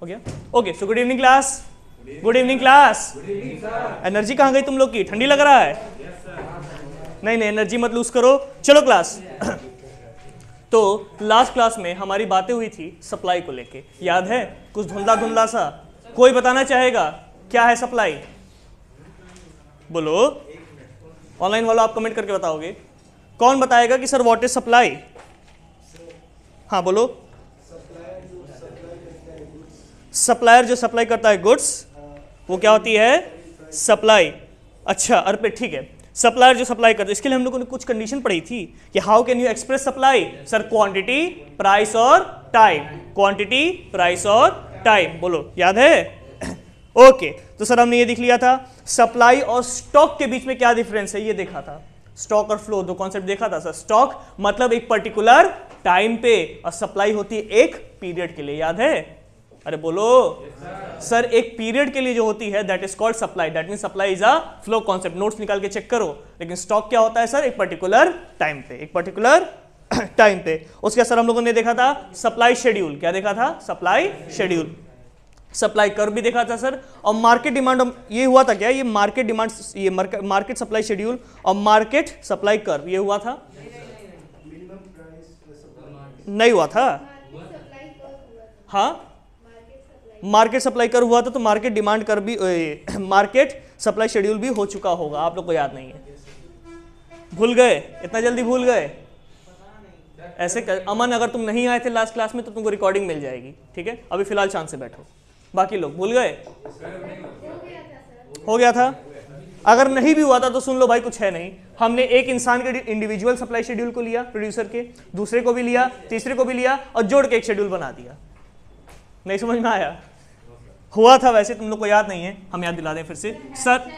हो गया okay so good evening class good evening class energy कहाँ गई तुम लोग की ठंडी लग रहा है नहीं नहीं एनर्जी मत लूज करो चलो क्लास तो लास्ट क्लास में हमारी बातें हुई थी सप्लाई को लेके याद है कुछ धुंधला धुंधला सा कोई बताना चाहेगा क्या है सप्लाई बोलो ऑनलाइन वालों आप कमेंट करके बताओगे कौन बताएगा कि सर व्हाट इज सप्लाई हाँ बोलो सप्लायर जो सप्लाई करता है गुड्स वो क्या होती है सप्लाई अच्छा अर्पित ठीक है सप्लायर जो सप्लाई करता है इसके लिए हम लोगों ने कुछ कंडीशन पढ़ी थी कि how can you express supply sir quantity price और टाइम क्वांटिटी प्राइस और टाइम बोलो याद है ओके तो सर हमने ये देख लिया था सप्लाई और स्टॉक के बीच में क्या डिफरेंस है ये देखा था स्टॉक और फ्लो दो कॉन्सेप्ट देखा था सर स्टॉक मतलब एक पर्टिकुलर टाइम पे और सप्लाई होती है एक पीरियड के लिए याद है अरे बोलो yes, सर एक पीरियड के लिए जो होती है that is called supply that mean supply is a flow concept notes निकाल के चेक करो लेकिन स्टॉक क्या होता है सर एक पर्टिकुलर टाइम पे एक पर्टिकुलर टाइम पे उसके सर हम लोगों ने देखा था सप्लाई शेड्यूल क्या देखा था सप्लाई शेड्यूल सप्लाई कर भी देखा था सर और मार्केट डिमांड ये हुआ था क्या ये मार्केट डिमांड ये मार्केट सप्लाई शेड्यूल और मार्केट सप्लाई कर ये हुआ था नहीं हुआ था हाँ मार्केट सप्लाई कर हुआ था तो मार्केट डिमांड कर भी मार्केट सप्लाई शेड्यूल भी हो चुका होगा आप लोग को याद नहीं है भूल गए इतना जल्दी भूल गए ऐसे कर, अमन अगर तुम नहीं आए थे लास्ट क्लास में तो तुमको रिकॉर्डिंग मिल जाएगी ठीक है अभी फिलहाल चांद से बैठो बाकी लोग भूल गए हो गया था अगर नहीं भी हुआ था तो सुन लो भाई कुछ है नहीं हमने एक इंसान के इंडिविजुअल सप्लाई शेड्यूल को लिया प्रोड्यूसर के दूसरे को भी लिया तीसरे को भी लिया और जोड़ के एक शेड्यूल बना दिया नहीं समझ में आया हुआ था वैसे तुम लोग को याद नहीं है हम याद दिला दें फिर से सर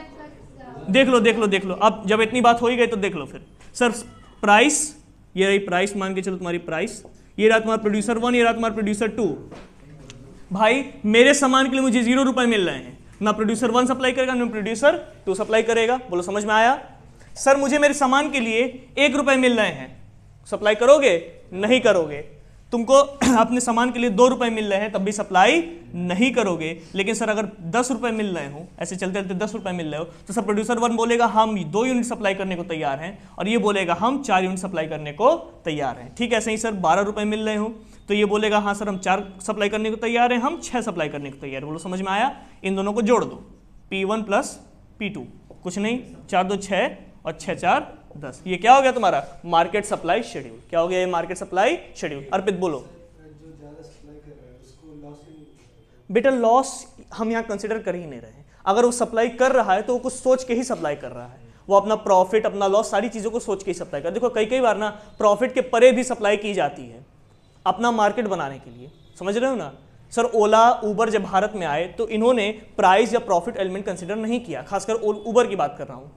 देख लो देख लो देख लो अब जब इतनी बात हो ही गई तो देख लो फिर सर प्राइस ये रही प्राइस मान के चलो तुम्हारी प्राइस ये रहा तुम्हारा प्रोड्यूसर वन ये रहा तुम्हारा प्रोड्यूसर टू भाई मेरे सामान के लिए मुझे जीरो रुपए मिल रहे हैं ना प्रोड्यूसर वन सप्लाई करेगा ना प्रोड्यूसर टू सप्लाई करेगा बोलो समझ में आया सर मुझे मेरे सामान के लिए एक रुपए मिल रहे हैं सप्लाई करोगे नहीं करोगे तुमको अपने सामान के लिए दो रुपए मिल रहे हैं तब भी सप्लाई नहीं करोगे लेकिन सर अगर दस रुपए मिल रहे हो ऐसे चलते चलते दस रुपए मिल रहे हो तो सर प्रोड्यूसर वन बोलेगा हम दो यूनिट सप्लाई करने को तैयार हैं और ये बोलेगा हम चार यूनिट सप्लाई करने को तैयार हैं ठीक ऐसे ही सर बारह रुपए मिल रहे हो तो ये बोलेगा हाँ सर हम चार सप्लाई करने को तैयार हैं हम छः सप्लाई करने को तैयार बोलो समझ में आया इन दोनों को जोड़ दो P one plus P two कुछ नहीं चार दो छः और छः चार दस ये क्या हो गया तुम्हारा मार्केट सप्लाई शेड्यूल क्या हो गया ये मार्केट सप्लाई शेड्यूल अर्पित बोलो बेटा लॉस हम यहाँ कंसिडर कर ही नहीं रहे अगर वो सप्लाई कर रहा है तो वो कुछ सोच के ही सप्लाई कर रहा है वो अपना प्रॉफिट अपना लॉस सारी चीज़ों को सोच के ही सप्लाई कर देखो कई कई बार ना प्रॉफिट के परे भी सप्लाई की जाती है अपना मार्केट बनाने के लिए समझ रहे हो ना सर ओला उबर जब भारत में आए तो इन्होंने प्राइस या प्रॉफिट एलिमेंट कंसिडर नहीं किया खासकर उबर की बात कर रहा हूँ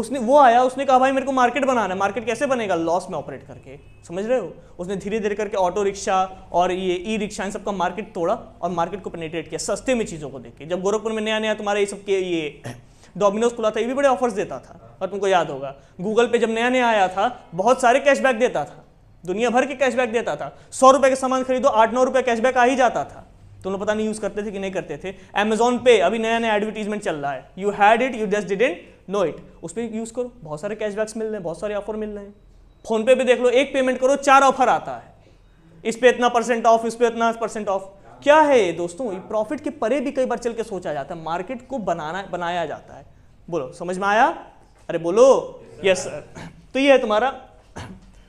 उसने वो आया उसने कहा भाई मेरे को मार्केट बनाना है मार्केट कैसे बनेगा लॉस में ऑपरेट करके समझ रहे हो उसने धीरे धीरे करके ऑटो रिक्शा और ये ई रिक्शा इन सबका मार्केट तोड़ा और मार्केट को पेनेट्रेट किया सस्ते में चीज़ों को देख जब गोरखपुर में नया नया तुम्हारे ये सब के ये डोमिनोज खुला था ये भी बड़े ऑफर्स देता था और तुमको याद होगा गूगल पे जब नया नया आया था बहुत सारे कैशबैक देता था दुनिया भर के कैशबैक देता था सौ रुपये का सामान खरीदो आठ नौ रुपये कैशबैक आ ही जाता था तुम तो लोग पता नहीं यूज़ करते थे कि नहीं करते थे अमेजोन पे अभी नया नया एडवर्टीजमेंट चल रहा है you had it you just didn't know it उस पर यूज़ करो बहुत सारे कैशबैक्स मिल रहे हैं बहुत सारे ऑफर मिल रहे हैं फोन पे भी देख लो एक पेमेंट करो चार ऑफर आता है इस पे इतना परसेंट ऑफ इस पे इतना परसेंट ऑफ क्या है ये दोस्तों प्रॉफिट के परे भी कई बार चल के सोचा जाता है मार्केट को बनाना बनाया जाता है बोलो समझ में आया अरे बोलो यस सर तो ये है तुम्हारा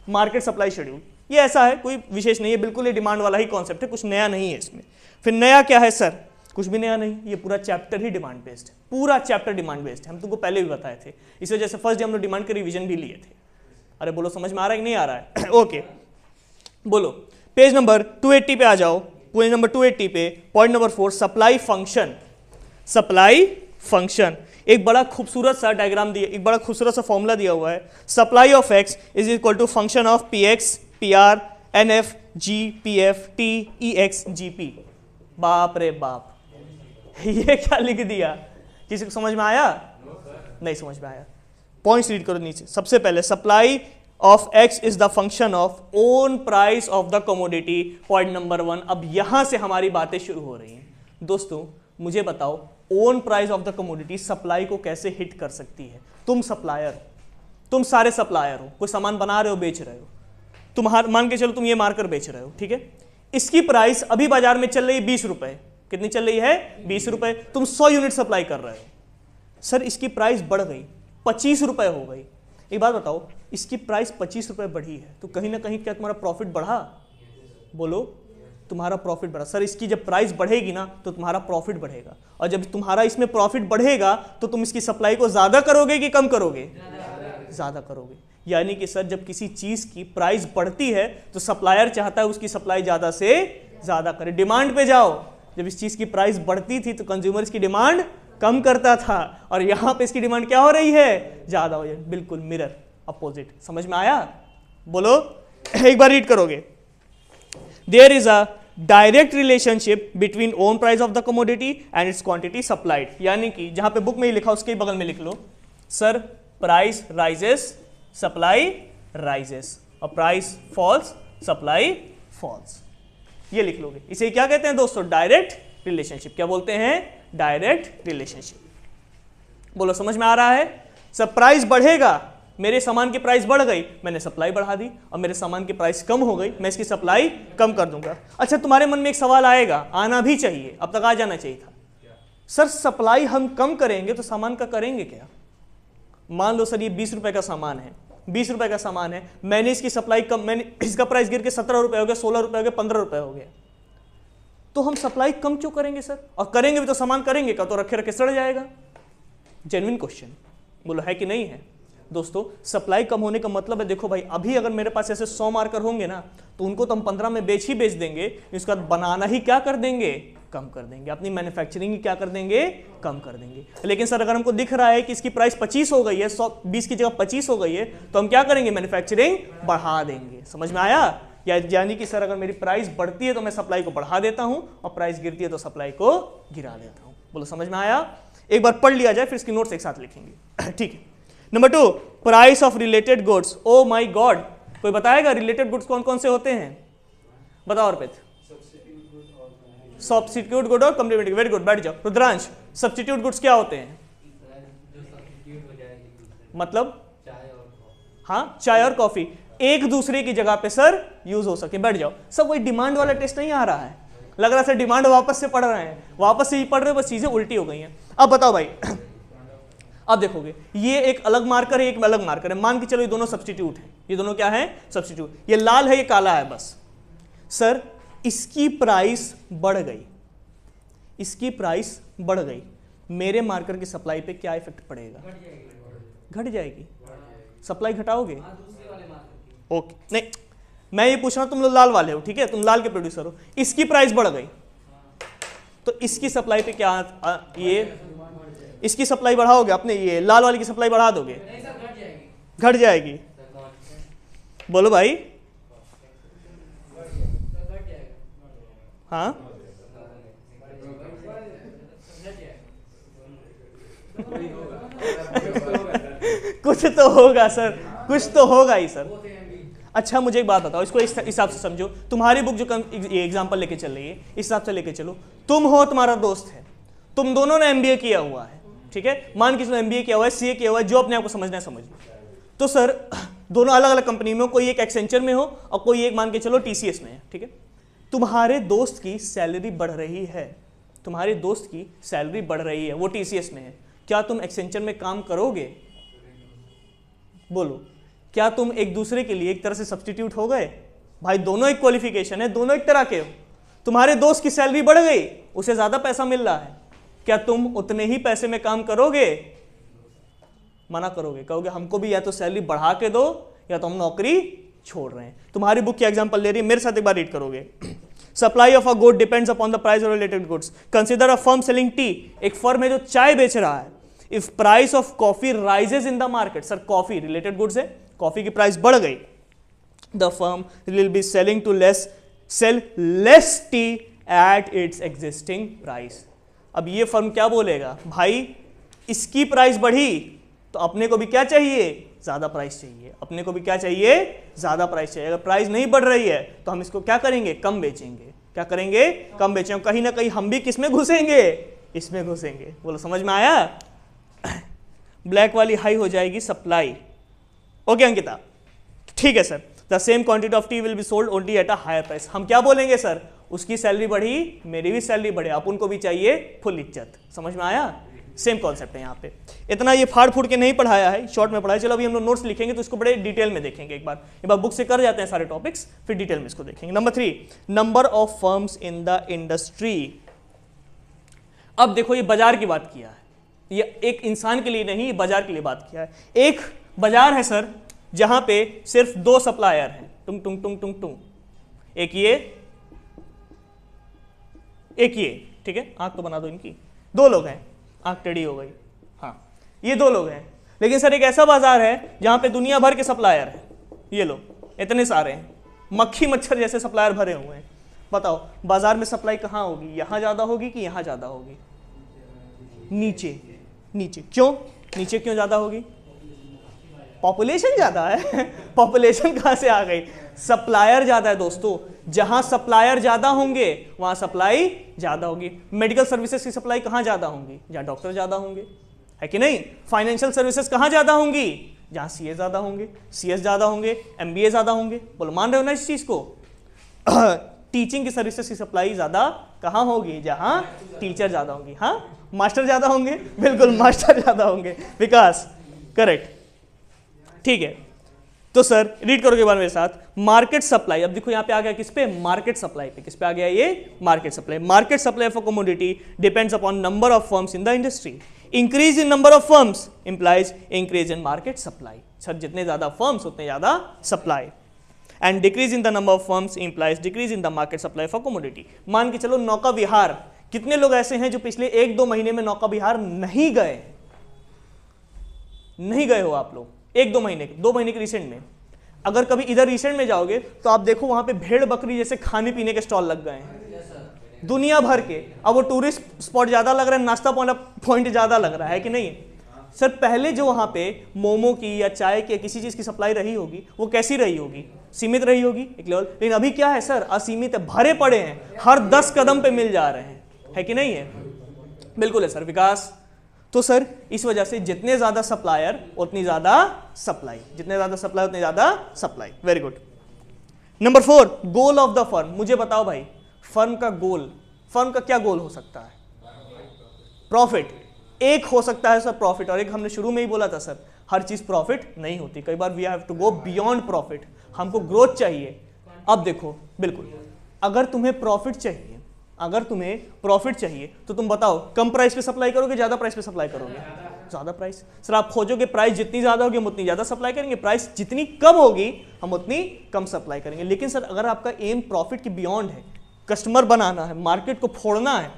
मार्केट सप्लाई शेड्यूल ये ऐसा है कोई विशेष नहीं है बिल्कुल ये डिमांड वाला ही कॉन्सेप्ट है कुछ नया नहीं है इसमें फिर नया क्या है सर कुछ भी नया नहीं ये पूरा चैप्टर ही डिमांड बेस्ड है पूरा चैप्टर डिमांड बेस्ड है हम तुमको पहले भी बताए थे इस वजह से फर्स्ट डे हम लोग डिमांड के रिविजन भी लिए थे अरे बोलो समझ में आ रहा है कि नहीं आ रहा है ओके बोलो पेज नंबर टू पे आ जाओ पेज नंबर टू पे point number four supply function supply function एक बड़ा खूबसूरत सा डायग्राम दिया एक बड़ा खूबसूरत सा फॉर्मूला दिया हुआ है supply of X is equal to function of P X P R N F G P F T E X G P बाप रे बाप ये क्या लिख दिया किसी को समझ में आया no, नहीं समझ में आया पॉइंट्स रीड करो नीचे सबसे पहले supply of X is the function of own price of the commodity point number one अब यहां से हमारी बातें शुरू हो रही हैं दोस्तों मुझे बताओ own price of the commodity supply को कैसे हिट कर सकती है तुम सप्लायर हो तुम सारे सप्लायर हो कोई सामान बना रहे हो बेच रहे हो तुम मान के चलो तुम ये मार्कर बेच रहे हो ठीक है इसकी प्राइस अभी बाजार में चल रही है बीस रुपए कितनी चल रही है बीस रुपए तुम सौ यूनिट सप्लाई कर रहे हो सर इसकी प्राइस बढ़ गई पच्चीस रुपए हो गई एक बात बताओ इसकी प्राइस पच्चीस रुपए बढ़ी है तो कहीं ना कहीं क्या तुम्हारा प्रॉफिट बढ़ा बोलो तुम्हारा प्रॉफिट बढ़ा सर इसकी जब प्राइस बढ़ेगी ना तो तुम्हारा प्रॉफिट बढ़ेगा और जब तुम्हारा इसमें प्रॉफिट बढ़ेगा तो तुम इसकी सप्लाई को ज़्यादा करोगे कि कम करोगे ज़्यादा करोगे यानी कि सर जब किसी चीज़ की प्राइस बढ़ती है तो सप्लायर चाहता है उसकी सप्लाई ज़्यादा से ज़्यादा करे डिमांड पे जाओ जब इस चीज़ की प्राइस बढ़ती थी तो कंज्यूमर इसकी डिमांड कम करता था और यहाँ पे इसकी डिमांड क्या हो रही है ज़्यादा हो जाए बिल्कुल मिरर अपोजिट समझ में आया बोलो एक बार रीड करोगे there is a direct relationship between own price of the commodity and its quantity supplied यानी कि जहां पे बुक में ही लिखा उसके बगल में लिख लो sir price rises supply rises और प्राइस फॉल्स सप्लाई फॉल्स ये लिख लोगे इसे क्या कहते हैं दोस्तों डायरेक्ट रिलेशनशिप क्या बोलते हैं डायरेक्ट रिलेशनशिप बोलो समझ में आ रहा है सब प्राइस बढ़ेगा मेरे सामान की प्राइस बढ़ गई मैंने सप्लाई बढ़ा दी और मेरे सामान की प्राइस कम हो गई मैं इसकी सप्लाई कम कर दूंगा अच्छा तुम्हारे मन में एक सवाल आएगा आना भी चाहिए अब तक आ जाना चाहिए था सर सप्लाई हम कम करेंगे तो सामान का करेंगे क्या मान लो सर ये बीस रुपए का सामान है बीस रुपए का सामान है मैंने इसकी सप्लाई कम मैंने इसका प्राइस गिर के सत्रह रुपए हो गया सोलह रुपए हो गया पंद्रह रुपए हो गया तो हम सप्लाई कम क्यों करेंगे सर और करेंगे भी तो सामान करेंगे का तो रखे रखे सड़ जाएगा जेनविन क्वेश्चन बोलो है कि नहीं है दोस्तों सप्लाई कम होने का मतलब है देखो भाई अभी अगर मेरे पास ऐसे सौ मार्कर होंगे ना तो उनको तो हम पंद्रह में बेच ही बेच देंगे इसका बाद बनाना ही क्या कर देंगे कम कर देंगे अपनी मैन्युफैक्चरिंग क्या कर देंगे कम कर देंगे लेकिन सर अगर हमको दिख रहा है कि इसकी प्राइस 25 हो गई है सौ बीस की जगह 25 हो गई है तो हम क्या करेंगे मैन्युफैक्चरिंग बढ़ा देंगे समझ में आया या यानी कि सर अगर मेरी प्राइस बढ़ती है तो मैं सप्लाई को बढ़ा देता हूं और प्राइस गिरती है तो सप्लाई को गिरा देता हूँ बोलो समझ में आया एक बार पढ़ लिया जाए फिर इसकी नोट्स एक साथ लिखेंगे ठीक है number two price of related goods oh my God कोई बताएगा रिलेटेड गुड्स कौन कौन से होते हैं बताओ अर्पित सब्सिट्यूट गुड और कम्प्लीमेंट्री वेरी गुड बैठ जाओ रुद्रांश सब्सिट्यूट गुड्स क्या होते हैं मतलब हाँ चाय और कॉफी एक दूसरे की जगह पे सर यूज हो सके बैठ जाओ सब वही डिमांड वाला टेस्ट नहीं आ रहा है लग रहा है सर डिमांड वापस से पढ़ रहे हैं वापस से ही पढ़ रहे हैं बस चीजें उल्टी हो गई हैं अब बताओ भाई अब देखोगे ये एक अलग मार्कर है एक अलग मार्कर है मान के चलो ये दोनों सब्सटीट्यूट है ये दोनों क्या है सब्सटीट्यूट ये लाल है ये काला है बस सर इसकी प्राइस बढ़ गई इसकी प्राइस बढ़ गई मेरे मार्कर की सप्लाई पे क्या इफेक्ट पड़ेगा घट जाएगी सप्लाई घटाओगे हाँ, ओके नहीं मैं ये पूछ रहा हूं तुम लोग लाल वाले हो ठीक है तुम लाल के प्रोड्यूसर हो इसकी प्राइस बढ़ गई तो इसकी सप्लाई पे क्या आ, ये इसकी सप्लाई बढ़ाओगे अपने ये लाल वाले की सप्लाई बढ़ा दोगे घट जाएगी बोलो भाई हाँ कुछ तो होगा सर कुछ तो होगा ही सर अच्छा मुझे एक बात बताओ इसको इस हिसाब से समझो तुम्हारी बुक जो कम ये एग्जाम्पल लेके चल रही है इस हिसाब से लेके चलो तुम हो तुम्हारा दोस्त है तुम दोनों ने एमबीए किया हुआ है ठीक है मान के ने एमबीए किया हुआ है सीए किया हुआ है जो अपने आप को समझना है समझ तो सर दोनों अलग अलग कंपनी में हो कोई एक एक्सेंचर में हो और कोई एक मान के चलो टीसीएस में है ठीक है तुम्हारे दोस्त की सैलरी बढ़ रही है तुम्हारे दोस्त की सैलरी बढ़ रही है वो टीसीएस में है क्या तुम एक्सेंचर में काम करोगे बोलो क्या तुम एक दूसरे के लिए एक तरह से सब्सटीट्यूट हो गए भाई दोनों एक क्वालिफिकेशन है दोनों एक तरह के हो तुम्हारे दोस्त की सैलरी बढ़ गई उसे ज़्यादा पैसा मिल रहा है क्या तुम उतने ही पैसे में काम करोगे मना करोगे कहोगे हमको भी या तो सैलरी बढ़ा के दो या तो हम नौकरी छोड़ रहे हैं तुम्हारी बुक की एग्जाम्पल ले रही है मेरे साथ एक बार रीड करोगे supply of a good depends upon the price related goods consider a firm selling tea एक फर्म है जो चाय बेच रहा है if price of coffee rises in the market sir coffee related goods है कॉफी की प्राइस बढ़ गई the firm will be selling to less sell less tea at its existing price अब ये फर्म क्या बोलेगा भाई इसकी प्राइस बढ़ी तो अपने को भी क्या चाहिए ज़्यादा प्राइस चाहिए अपने को भी क्या चाहिए ज़्यादा प्राइस चाहिए अगर प्राइस नहीं बढ़ रही है तो हम इसको क्या करेंगे कम बेचेंगे क्या करेंगे कम बेचेंगे कहीं ना कहीं हम भी किस में घुसेंगे इसमें घुसेंगे बोलो समझ में आया ब्लैक वाली हाई हो जाएगी सप्लाई ओके अंकिता ठीक है sir the same quantity of tea will be sold only at a higher price हम क्या बोलेंगे सर उसकी सैलरी बढ़ी मेरी भी सैलरी बढ़े आप उनको भी चाहिए फुल इज्जत समझ में आया सेम कॉन्सेप्ट है यहाँ पे इतना ये फाड़ फूड के नहीं पढ़ाया है शॉर्ट में पढ़ाया चलो अभी हम लोग नोट्स लिखेंगे तो इसको बड़े डिटेल में देखेंगे एक बार एक बार बुक से कर जाते हैं सारे टॉपिक्स फिर डिटेल में इसको देखेंगे number three number of firms in the industry अब देखो ये बाजार की बात किया है ये एक इंसान के लिए नहीं बाजार के लिए बात किया है एक बाजार है सर जहां पे सिर्फ दो सप्लायर हैं टुंग टुंग टुंग टुंग टुंग एक ये एक ये ठीक है आंख तो बना दो इनकी दो लोग हैं आँख टेढ़ी हो गई हाँ ये दो लोग हैं लेकिन सर एक ऐसा बाजार है जहाँ पे दुनिया भर के सप्लायर हैं ये लोग इतने सारे हैं मक्खी मच्छर जैसे सप्लायर भरे हुए हैं बताओ बाजार में सप्लाई कहाँ होगी यहाँ ज़्यादा होगी कि यहाँ ज़्यादा होगी नीचे नीचे क्यों नीचे क्यों ज़्यादा होगी पॉपुलेशन ज़्यादा है पॉपुलेशन कहाँ से आ गई सप्लायर ज़्यादा है दोस्तों जहां सप्लायर ज्यादा होंगे वहां सप्लाई ज्यादा होगी मेडिकल सर्विसेज की सप्लाई कहां ज्यादा होंगी जहां डॉक्टर ज्यादा होंगे है कि नहीं फाइनेंशियल सर्विसेज कहां ज्यादा होंगी जहां सीए ज्यादा होंगे सीएस ज्यादा होंगे एमबीए ज्यादा होंगे बोलो मान रहे हो ना इस चीज को टीचिंग की सर्विसेज की सप्लाई ज्यादा कहां होगी जहां टीचर ज्यादा होंगी हाँ मास्टर ज्यादा होंगे बिल्कुल मास्टर ज्यादा होंगे विकास करेक्ट ठीक है तो सर रीड करोगे बार मेरे साथ मार्केट सप्लाई अब देखो यहां पे आ गया किस पे मार्केट सप्लाई पे किस पे आ गया ये market supply market supply for commodity depends upon number of firms in the industry increase in number of firms implies increase in market supply sir जितने ज्यादा फर्म्स उतने ज्यादा supply and decrease in the number of firms implies decrease in the market supply for commodity मान के चलो नौका विहार कितने लोग ऐसे हैं जो पिछले एक दो महीने में नौका विहार नहीं गए नहीं गए हो आप लोग एक दो महीने दो महीने के रिसेंट में अगर कभी इधर रिसेंट में जाओगे तो आप देखो वहां पे भेड़ बकरी जैसे खाने पीने के स्टॉल लग गए हैं दुनिया भर के अब वो टूरिस्ट स्पॉट ज़्यादा लग रहा है नाश्ता पॉइंट ज़्यादा लग रहा है कि नहीं सर पहले जो वहां पे मोमो की या चाय की या किसी चीज़ की सप्लाई रही होगी वो कैसी रही होगी सीमित रही होगी एक लेवल लेकिन अभी क्या है सर असीमित है भरे पड़े हैं हर दस कदम पे मिल जा रहे हैं है कि नहीं है बिल्कुल है सर विकास तो सर इस वजह से जितने ज़्यादा सप्लायर उतनी ज़्यादा सप्लाई जितने ज़्यादा सप्लाई उतनी ज़्यादा supply very good number four goal of the firm मुझे बताओ भाई फर्म का गोल फर्म का क्या गोल हो सकता है प्रॉफिट एक हो सकता है सर प्रॉफिट और एक हमने शुरू में ही बोला था सर हर चीज़ प्रॉफिट नहीं होती कई बार we have to go beyond profit हमको ग्रोथ चाहिए अब देखो बिल्कुल अगर तुम्हें प्रॉफिट चाहिए अगर तुम्हें प्रॉफिट चाहिए तो तुम बताओ कम प्राइस पे सप्लाई करोगे ज़्यादा प्राइस पे सप्लाई करोगे ज़्यादा प्राइस सर आप खोजोगे प्राइस जितनी ज़्यादा होगी हम उतनी ज़्यादा सप्लाई करेंगे प्राइस जितनी कम होगी हम उतनी कम सप्लाई करेंगे लेकिन सर अगर आपका एम प्रॉफिट की बियॉन्ड है कस्टमर बनाना है मार्केट को फोड़ना है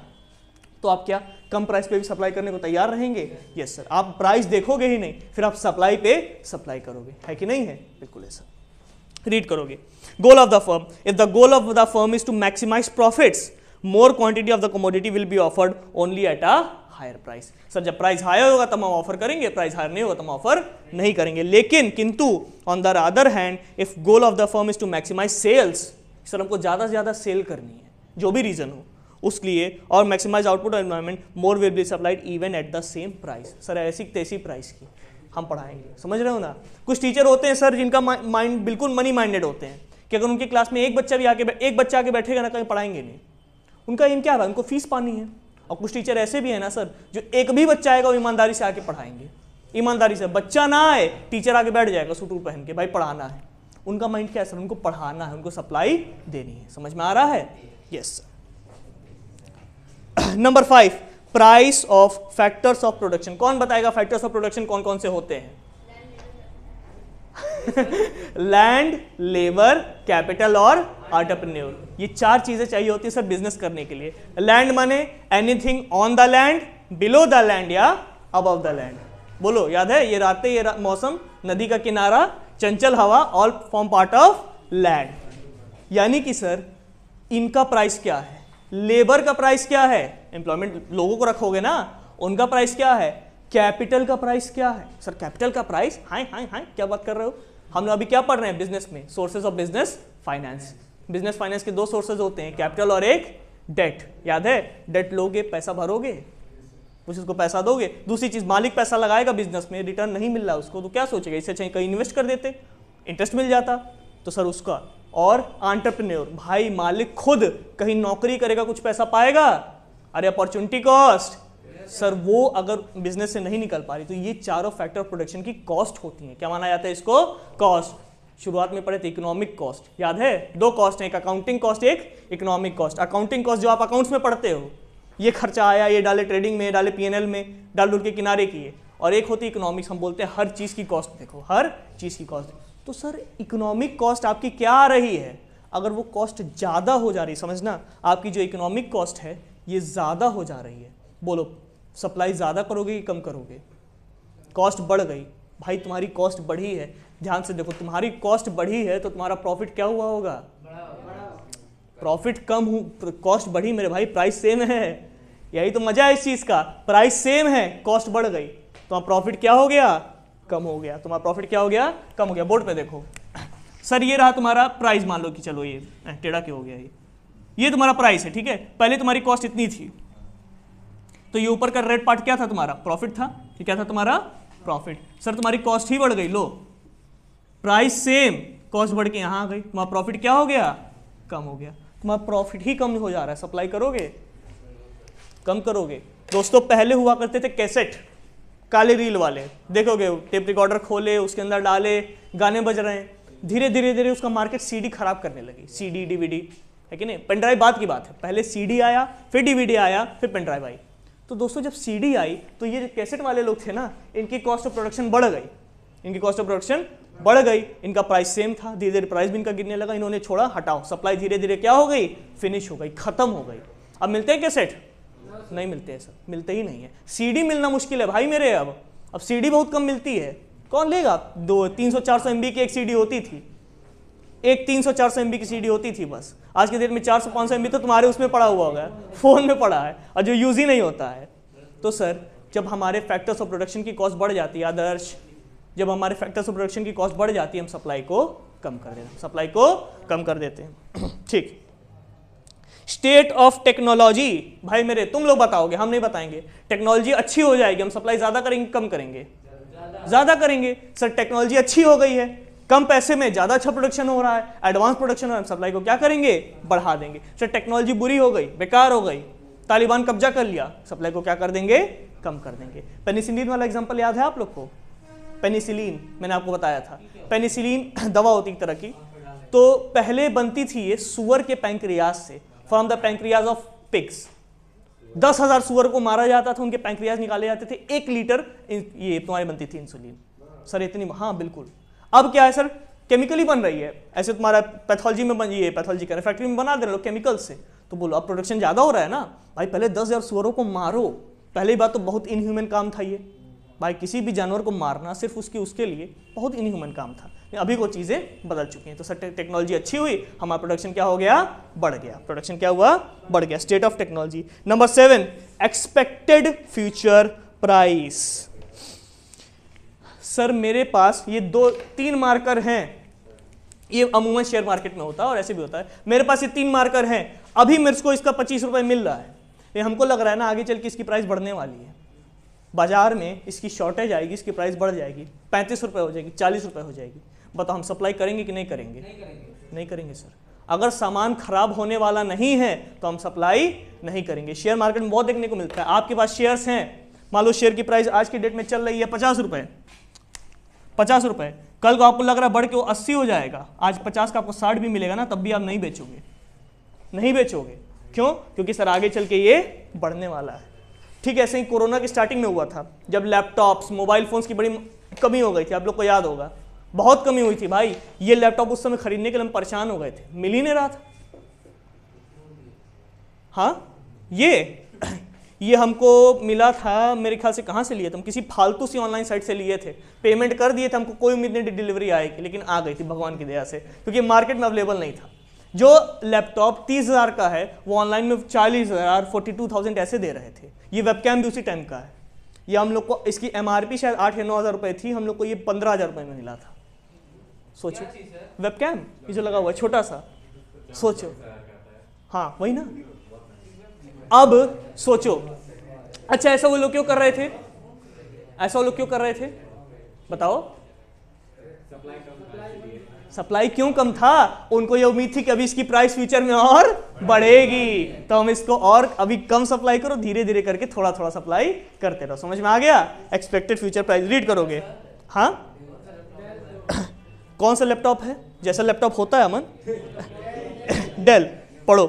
तो आप क्या कम प्राइस पे भी सप्लाई करने को तैयार रहेंगे यस yes, सर आप प्राइस देखोगे ही नहीं फिर आप सप्लाई पे सप्लाई करोगे है कि नहीं है बिल्कुल है सर रीड करोगे goal of the firm if the goal of the firm is to maximise profits more quantity of the commodity will be offered only at a higher price sir जब price higher होगा तब हम offer करेंगे price higher नहीं होगा तो हम offer नहीं करेंगे लेकिन किंतु on the other hand if goal of the firm is to maximise sales sir हमको ज़्यादा से ज़्यादा सेल करनी है जो भी रीज़न हो उस लिए और मैक्सिमाइज आउटपुट और environment more will be supplied even at the same price sir ऐसी तैसी प्राइस की हम पढ़ाएंगे समझ रहे हो ना कुछ टीचर होते हैं सर जिनका माइंड बिल्कुल मनी माइंडेड होते हैं कि अगर उनकी क्लास में एक बच्चा भी आके एक बच्चा आके बैठेगा ना कहीं पढ़ाएंगे नहीं उनका एम क्या है उनको फीस पानी है और कुछ टीचर ऐसे भी है ना सर जो एक भी बच्चा आएगा वो ईमानदारी से आके पढ़ाएंगे ईमानदारी से बच्चा ना आए टीचर आके बैठ जाएगा सूट पहन के भाई पढ़ाना है उनका माइंड क्या है सर उनको पढ़ाना है उनको सप्लाई देनी है समझ में आ रहा है yes sir number five price of factors of production कौन बताएगा फैक्टर्स ऑफ प्रोडक्शन कौन कौन से होते हैं लैंड लेबर कैपिटल और आर्टरप्रन्योर ये चार चीजें चाहिए होती है सर बिजनेस करने के लिए लैंड माने anything on the land below the land या अबव द लैंड बोलो याद है ये रातें ये रा, मौसम नदी का किनारा चंचल हवा all form part of land यानी कि सर इनका प्राइस क्या है लेबर का प्राइस क्या है एम्प्लॉयमेंट लोगों को रखोगे ना उनका प्राइस क्या है कैपिटल का प्राइस क्या है सर कैपिटल का प्राइस हाय हाय हाय क्या बात कर रहे हो लोग अभी क्या पढ़ रहे हैं बिजनेस में sources of business finance business finance के दो सोर्सेज होते हैं कैपिटल और एक डेट याद है डेट लोगे पैसा भरोगे कुछ उसको पैसा दोगे दूसरी चीज मालिक पैसा लगाएगा बिजनेस में रिटर्न नहीं मिल रहा उसको तो क्या सोचेगा इससे अच्छा कहीं इन्वेस्ट कर देते इंटरेस्ट मिल जाता तो सर उसका और आंट्रप्रन्योर भाई मालिक खुद कहीं नौकरी करेगा कुछ पैसा पाएगा अरे अपॉर्चुनिटी कॉस्ट सर वो अगर बिजनेस से नहीं निकल पा रही तो ये चारों फैक्टर प्रोडक्शन की कॉस्ट होती है क्या माना जाता है इसको कॉस्ट शुरुआत में पढ़े थे इकोनॉमिक कॉस्ट याद है दो कॉस्ट है एक अकाउंटिंग कॉस्ट एक इकोनॉमिक कॉस्ट अकाउंटिंग कॉस्ट जो आप अकाउंट्स में पढ़ते हो ये खर्चा आया ये डाले ट्रेडिंग में डाले पीएनएल में डाल डुल के किनारे किए और एक होती इकोनॉमिक्स हम बोलते हैं हर चीज़ की कॉस्ट देखो हर चीज़ की कॉस्ट तो सर इकोनॉमिक कॉस्ट आपकी क्या आ रही है अगर वो कॉस्ट ज़्यादा हो जा रही है समझना आपकी जो इकोनॉमिक कॉस्ट है ये ज़्यादा हो जा रही है बोलो सप्लाई ज़्यादा करोगे कि कम करोगे कॉस्ट बढ़ गई भाई तुम्हारी कॉस्ट बढ़ी है ध्यान से देखो तुम्हारी कॉस्ट बढ़ी है तो तुम्हारा प्रॉफिट क्या हुआ होगा प्रॉफिट कम हो तो कॉस्ट बढ़ी मेरे भाई प्राइस सेम है यही तो मजा है इस चीज़ का प्राइस सेम है कॉस्ट बढ़ गई तुम्हारा प्रॉफिट क्या हो गया कम हो गया तुम्हारा प्रॉफिट क्या हो गया कम हो गया बोर्ड पे देखो सर ये रहा तुम्हारा प्राइस मान लो कि चलो ये टेढ़ा क्यों हो गया ये ये तुम्हारा प्राइस है ठीक है पहले तुम्हारी कॉस्ट इतनी थी तो ये ऊपर का रेड पार्ट क्या था तुम्हारा प्रॉफिट था ये क्या था तुम्हारा प्रॉफिट सर तुम्हारी कॉस्ट ही बढ़ गई लो प्राइस सेम कॉस्ट बढ़ के यहाँ आ गई तुम्हारा प्रॉफिट क्या हो गया कम हो गया तुम्हारा प्रॉफिट ही कम हो जा रहा है सप्लाई करोगे कम करोगे दोस्तों पहले हुआ करते थे कैसेट काले रील वाले देखोगे टेप रिकॉर्डर खोले उसके अंदर डाले गाने बज रहे हैं धीरे धीरे धीरे उसका मार्केट सीडी खराब करने लगी सीडी डीवीडी है कि नहीं पेनड्राइव बात की बात है पहले सीडी आया फिर डीवीडी आया फिर पेनड्राइव आई तो दोस्तों जब सीडी आई तो ये कैसेट वाले लोग थे ना इनकी कॉस्ट ऑफ प्रोडक्शन बढ़ गई इनकी कॉस्ट ऑफ प्रोडक्शन बढ़ गई इनका प्राइस सेम था धीरे धीरे प्राइस भी इनका गिरने लगा इन्होंने छोड़ा हटाओ सप्लाई धीरे धीरे क्या हो गई फिनिश हो गई खत्म हो गई अब मिलते हैं कैसेट नहीं मिलते हैं सर मिलते ही नहीं है सीडी मिलना मुश्किल है भाई मेरे अब अब सीडी बहुत कम मिलती है कौन लेगा दो तीन सौ चार सौ एम की एक सीडी होती थी एक 300 400 एमबी की सीडी होती थी बस आज के डेट में 400 500 एमबी तो तुम्हारे उसमें पड़ा हुआ होगा फोन में पड़ा है और जो यूज ही नहीं होता है तो सर जब हमारे फैक्टर्स ऑफ प्रोडक्शन की कॉस्ट बढ़ जाती है आदर्श जब हमारे फैक्टर्स ऑफ प्रोडक्शन की कॉस्ट बढ़ जाती है हम सप्लाई को कम कर देते हैं सप्लाई को कम कर देते हैं ठीक स्टेट ऑफ टेक्नोलॉजी भाई मेरे तुम लोग बताओगे हम नहीं बताएंगे टेक्नोलॉजी अच्छी हो जाएगी हम सप्लाई ज़्यादा करेंगे कम करेंगे ज़्यादा करेंगे सर टेक्नोलॉजी अच्छी हो गई है कम पैसे में ज़्यादा अच्छा प्रोडक्शन हो रहा है एडवांस प्रोडक्शन हो रहा है सप्लाई को क्या करेंगे बढ़ा देंगे सर टेक्नोलॉजी बुरी हो गई बेकार हो गई तालिबान कब्जा कर लिया सप्लाई को क्या कर देंगे कम कर देंगे पेनिसिलिन वाला एग्जाम्पल याद है आप लोग को पेनिसिलिन मैंने आपको बताया था पेनिसिलिन दवा होती एक तरह की तो पहले बनती थी ये सुअर के पैंक्रियाज से from the pancreas of pigs दस हजार सुअर को मारा जाता था उनके पैंक्रियाज निकाले जाते थे एक लीटर ये तुम्हारी बनती थी इंसुलिन सर इतनी हाँ बिल्कुल अब क्या है सर केमिकली बन रही है ऐसे तुम्हारा पैथोलॉजी में बन ये पैथोलॉजी कर फैक्ट्री में बना दे रहे लोग केमिकल से तो बोलो अब प्रोडक्शन ज़्यादा हो रहा है ना भाई पहले दस हज़ार सुअरों को मारो पहली बात तो बहुत इनह्यूमन काम था ये भाई किसी भी जानवर को मारना सिर्फ उसकी उसके लिए बहुत इनह्यूमन काम था अभी वो चीज़ें बदल चुकी हैं तो सर टेक्नोलॉजी अच्छी हुई हमारा प्रोडक्शन क्या हो गया बढ़ गया प्रोडक्शन क्या हुआ बढ़ गया state of technology number seven expected future price sir मेरे पास ये दो तीन मार्कर हैं ये अमूमन शेयर मार्केट में होता है और ऐसे भी होता है मेरे पास ये तीन मार्कर हैं अभी मेरे को इसका पच्चीस रुपये मिल रहा है ये हमको लग रहा है ना आगे चल के इसकी प्राइस बढ़ने वाली है बाजार में इसकी शॉर्टेज आएगी इसकी प्राइस बढ़ जाएगी पैंतीस रुपये हो जाएगी चालीस रुपये हो जाएगी बताओ हम सप्लाई करेंगे कि नहीं करेंगे नहीं करेंगे नहीं करेंगे सर अगर सामान खराब होने वाला नहीं है तो हम सप्लाई नहीं करेंगे शेयर मार्केट में बहुत देखने को मिलता है आपके पास शेयर्स हैं मान लो शेयर की प्राइस आज की डेट में चल रही है पचास रुपये पचास रुपये कल को आपको लग रहा है बढ़ के वो अस्सी हो जाएगा आज पचास का आपको साठ भी मिलेगा ना तब भी आप नहीं बेचोगे नहीं बेचोगे क्यों क्योंकि सर आगे चल के ये बढ़ने वाला है ठीक ऐसे ही कोरोना की स्टार्टिंग में हुआ था जब लैपटॉप्स मोबाइल फ़ोन्स की बड़ी कमी हो गई थी आप लोग को याद होगा बहुत कमी हुई थी भाई ये लैपटॉप उस समय खरीदने के लिए हम परेशान हो गए थे मिल ही नहीं रहा था हाँ ये ये हमको मिला था मेरे ख्याल से कहाँ से लिए थे हम किसी फालतू सी ऑनलाइन साइट से लिए थे पेमेंट कर दिए थे हमको कोई उम्मीद नहीं डिलीवरी आएगी लेकिन आ गई थी भगवान की दया से क्योंकि मार्केट में अवेलेबल नहीं था जो लैपटॉप तीस हज़ार का है वो ऑनलाइन में चालीस हज़ार फोर्टी टू थाउजेंड ऐसे दे रहे थे ये वेबकैम भी उसी टाइम का है ये हम लोग को इसकी एम शायद आठ या नौ हज़ार रुपये थी हम लोग को ये पंद्रह हज़ार रुपये में मिला था सोचो वेबकैम ये जो लगा हुआ है छोटा सा सोचो हाँ वही ना अब सोचो अच्छा ऐसा वो लोग क्यों कर रहे थे ऐसा वो लोग क्यों कर रहे थे बताओ सप्लाई क्यों कम था उनको ये उम्मीद थी कि अभी इसकी प्राइस फ्यूचर में और बढ़ेगी तो हम इसको और अभी कम सप्लाई करो धीरे धीरे करके थोड़ा थोड़ा सप्लाई करते रहो समझ में आ गया एक्सपेक्टेड फ्यूचर प्राइस रीड करोगे हाँ कौन सा लैपटॉप है जैसा लैपटॉप होता है अमन डेल पढ़ो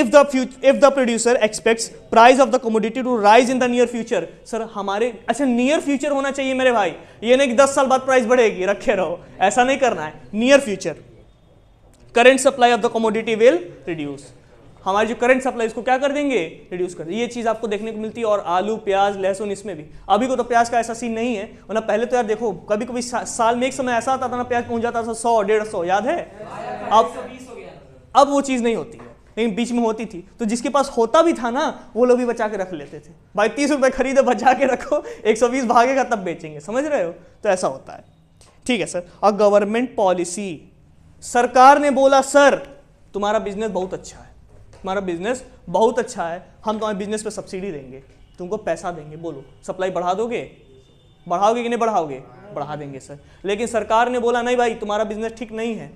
if the if the producer expect price of the commodity to rise in the near future sir हमारे अच्छा नियर फ्यूचर होना चाहिए मेरे भाई ये नहीं कि दस साल बाद प्राइस बढ़ेगी रखे रहो ऐसा नहीं करना है near future current supply of the commodity will reduce हमारी जो करंट सप्लाई इसको क्या कर देंगे रिड्यूस कर ये चीज़ आपको देखने को मिलती है और आलू प्याज लहसुन इसमें भी अभी को तो प्याज का ऐसा सीन नहीं है वरना पहले तो यार देखो कभी कभी सा, साल में एक समय ऐसा आता था ना प्याज पहुंच जाता था सौ डेढ़ सौ याद है हाँ, अब अब वो चीज़ नहीं होती लेकिन बीच में होती थी तो जिसके पास होता भी था ना वो लोग भी बचा के रख लेते थे भाई तीस रुपये खरीदो बचा के रखो एक सौ बीस भागेगा तब बेचेंगे समझ रहे हो तो ऐसा होता है ठीक है सर और गवर्नमेंट पॉलिसी सरकार ने बोला सर तुम्हारा बिजनेस बहुत अच्छा है तुम्हारा बिजनेस बहुत अच्छा है हम तुम्हारे बिजनेस पर सब्सिडी देंगे तुमको पैसा देंगे बोलो सप्लाई बढ़ा दोगे बढ़ाओगे कि नहीं बढ़ाओगे बढ़ा देंगे सर लेकिन सरकार ने बोला नहीं भाई तुम्हारा बिजनेस ठीक नहीं है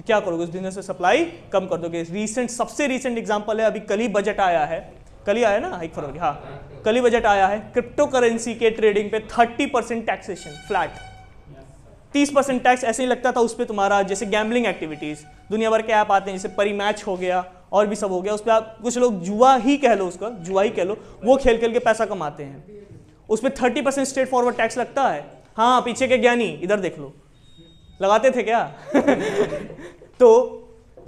तो क्या करोगे उस बिजनेस में सप्लाई कम कर दोगे रीसेंट सबसे रीसेंट एग्जाम्पल है अभी कल ही बजट आया है कल ही आया ना एक फरवरी हाँ कल ही बजट आया है क्रिप्टो करेंसी के ट्रेडिंग पे थर्टी परसेंट टैक्सेशन फ्लैट तीस परसेंट टैक्स ऐसे ही लगता था उस पर तुम्हारा जैसे गैम्बलिंग एक्टिविटीज़ दुनिया भर के ऐप आते हैं जैसे परी मैच हो गया और भी सब हो गया उस पर आप कुछ लोग जुआ ही कह लो उसका जुआ ही कह लो वो खेल खेल के पैसा कमाते हैं उस पर thirty percent straightforward tax लगता है हाँ पीछे के ज्ञानी इधर देख लो लगाते थे क्या तो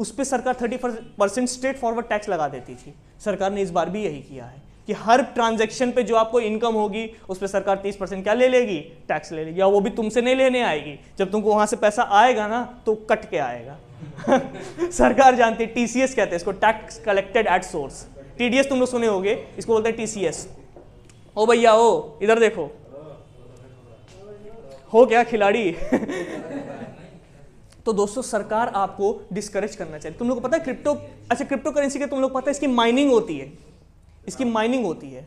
उस पर सरकार thirty percent straightforward tax लगा देती थी सरकार ने इस बार भी यही किया है कि हर ट्रांजेक्शन पे जो आपको इनकम होगी उस पर सरकार तीस परसेंट क्या ले लेगी टैक्स ले लेगी या वो भी तुमसे नहीं लेने आएगी जब तुमको वहां से पैसा आएगा ना तो कट के आएगा सरकार जानती है टीसीएस कहते हैं इसको tax collected at source TDS तुम लोग सुने हो इसको बोलते हैं टीसीएस ओ भैया ओ इधर देखो हो क्या खिलाड़ी तो दोस्तों सरकार आपको डिस्करेज करना चाहिए तुम लोग को पता है क्रिप्टो अच्छा क्रिप्टो करेंसी के तुम लोग पता है इसकी माइनिंग होती है इसकी माइनिंग होती है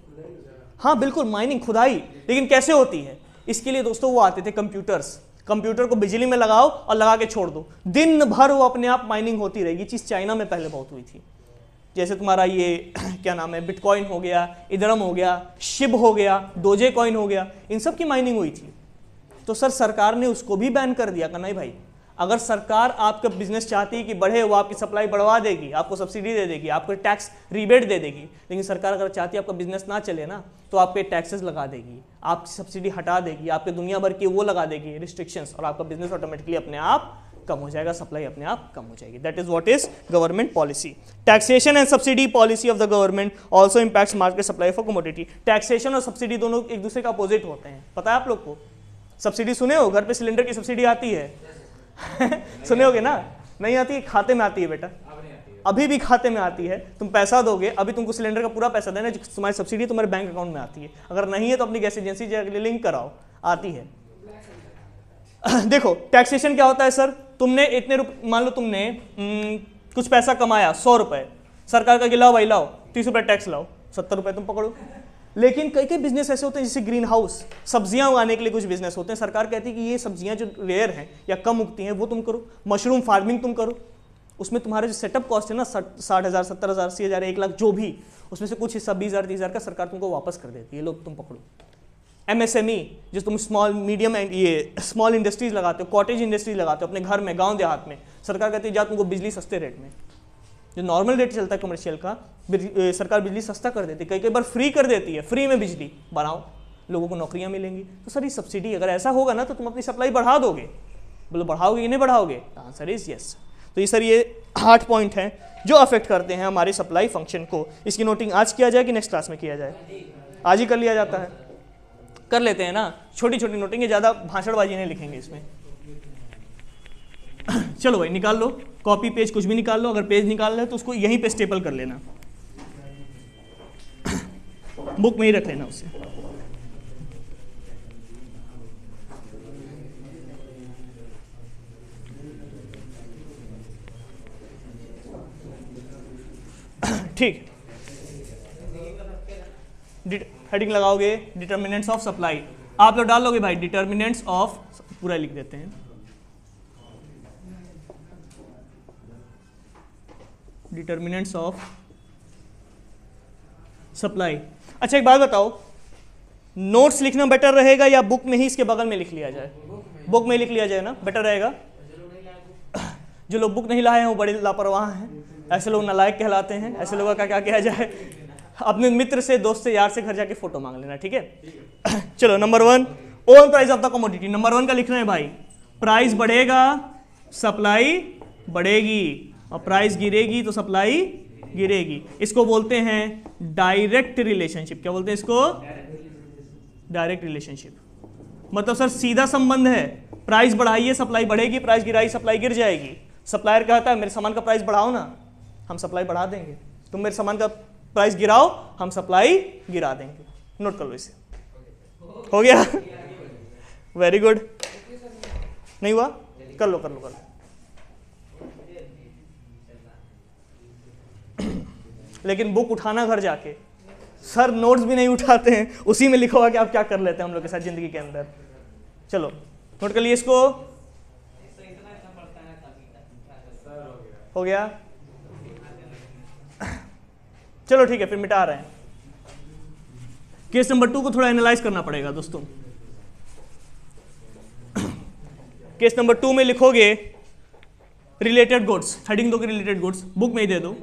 हाँ बिल्कुल माइनिंग खुदाई लेकिन कैसे होती है इसके लिए दोस्तों वो आते थे कंप्यूटर्स कंप्यूटर को बिजली में लगाओ और लगा के छोड़ दो दिन भर वो अपने आप माइनिंग होती रहेगी चीज़ चाइना में पहले बहुत हुई थी जैसे तुम्हारा ये क्या नाम है बिटकॉइन हो गया इधरम हो गया शिब हो गया डोजे कॉइन हो गया इन सब की माइनिंग हुई थी तो सर सरकार ने उसको भी बैन कर दिया का नहीं भाई अगर सरकार आपका बिजनेस चाहती है कि बढ़े वो आपकी सप्लाई बढ़वा देगी आपको सब्सिडी दे देगी आपको टैक्स रिबेट दे देगी लेकिन सरकार अगर चाहती है आपका बिजनेस ना चले ना तो आप पे टैक्सेस लगा देगी आपकी सब्सिडी हटा देगी आपके दुनिया भर की वो लगा देगी रिस्ट्रिक्शंस और आपका बिजनेस ऑटोमेटिकली अपने आप कम हो जाएगा सप्लाई अपने आप कम हो जाएगी that is what is government policy taxation and subsidy policy of the government also impact market supply for commodity taxation और सब्सिडी दोनों एक दूसरे का अपोजिट होते हैं पता है आप लोग को सब्सिडी सुने हो घर पे सिलेंडर की सब्सिडी आती है सुने होगे ना नहीं आती है खाते में आती है बेटा अभी भी खाते में आती है तुम पैसा दोगे अभी तुमको सिलेंडर का पूरा पैसा देना तुम्हारी सब्सिडी तुम्हारे बैंक अकाउंट में आती है अगर नहीं है तो अपनी गैस एजेंसी जाकर लिंक कराओ आती है देखो टैक्सेशन क्या होता है सर तुमने इतने मान लो तुमने कुछ पैसा कमाया सौ रुपए सरकार का गिलाओ भाई लाओ तीस रुपये टैक्स लाओ सत्तर रुपये तुम पकड़ो लेकिन कई कई बिजनेस ऐसे होते हैं जैसे ग्रीन हाउस सब्जियां उगाने के लिए कुछ बिजनेस होते हैं सरकार कहती है कि ये सब्जियां जो रेयर हैं या कम उगती हैं वो तुम करो मशरूम फार्मिंग तुम करो उसमें तुम्हारे जो सेटअप कॉस्ट है ना साठ हज़ार सत्तर हज़ार अस्सी हज़ार एक लाख जो भी उसमें से कुछ हिस्सा बीस हज़ार तीस हज़ार का सरकार तुमको वापस कर देती है लोग तुम पकड़ो एम एम एस ई जो तुम स्मॉल मीडियम एंड ये स्मॉल इंडस्ट्रीज लगाते हो कॉटेज इंडस्ट्रीज लगाते हो अपने घर में गांव देहात में सरकार कहती है जा तुमको बिजली सस्ते रेट में जो नॉर्मल रेट चलता है कमर्शियल का सरकार बिजली सस्ता कर देती है कई कई बार फ्री कर देती है फ्री में बिजली बनाओ लोगों को नौकरियां मिलेंगी तो सर ये सब्सिडी अगर ऐसा होगा ना तो तुम अपनी सप्लाई बढ़ा दोगे बोलो बढ़ाओगे कि नहीं बढ़ाओगे आंसर इज यस तो ये सर ये आठ पॉइंट हैं जो अफेक्ट करते हैं हमारे सप्लाई फंक्शन को इसकी नोटिंग आज किया जाए कि नेक्स्ट क्लास में किया जाए आज ही कर लिया जाता है कर लेते हैं ना छोटी छोटी नोटिंग ज़्यादा भाषणबाजी नहीं लिखेंगे इसमें चलो भाई निकाल लो कॉपी पेज कुछ भी निकाल लो अगर पेज निकाल लो तो उसको यहीं पे स्टेपल कर लेना बुक में ही रख लेना उसे ठीक हेडिंग लगाओगे डिटर्मिनेंट्स ऑफ सप्लाई आप लोग डालोगे भाई डिटर्मिनेंट्स ऑफ पूरा लिख देते हैं डिटर्मिनेंट्स ऑफ सप्लाई अच्छा एक बात बताओ नोट्स लिखना बेटर रहेगा या बुक में ही इसके बगल में लिख लिया जाए बुक में लिख लिया जाए ना बेटर रहेगा जो लोग बुक नहीं लाए हैं वो बड़े लापरवाह हैं ऐसे लोग नालायक कहलाते हैं ऐसे लोगों का क्या किया जाए अपने मित्र से दोस्त से यार से घर जाके फोटो मांग लेना ठीक है चलो number one own price of the commodity number one का लिखना है भाई प्राइस बढ़ेगा सप्लाई बढ़ेगी और प्राइस गिरेगी तो सप्लाई गिरेगी इसको बोलते हैं डायरेक्ट रिलेशनशिप क्या बोलते हैं इसको डायरेक्ट रिलेशनशिप मतलब सर सीधा संबंध है प्राइस बढ़ाइए सप्लाई बढ़ेगी प्राइस गिराई सप्लाई गिर जाएगी सप्लायर कहता है मेरे सामान का प्राइस बढ़ाओ ना हम सप्लाई बढ़ा देंगे तुम मेरे सामान का प्राइस गिराओ हम सप्लाई गिरा देंगे नोट कर लो इसे हो गया वेरी गुड नहीं हुआ कर लो कर लो लेकिन बुक उठाना घर जाके सर नोट्स भी नहीं उठाते हैं उसी में लिखा हुआ कि आप क्या कर लेते हैं हम लोग के साथ ज़िंदगी के अंदर चलो नोट कर लिए इसको हो गया चलो ठीक है फिर मिटा रहे हैं केस नंबर टू को थोड़ा एनालाइज करना पड़ेगा दोस्तों केस नंबर टू में लिखोगे रिलेटेड गुड्स हेडिंग के रिलेटेड गुड्स बुक में ही दे दो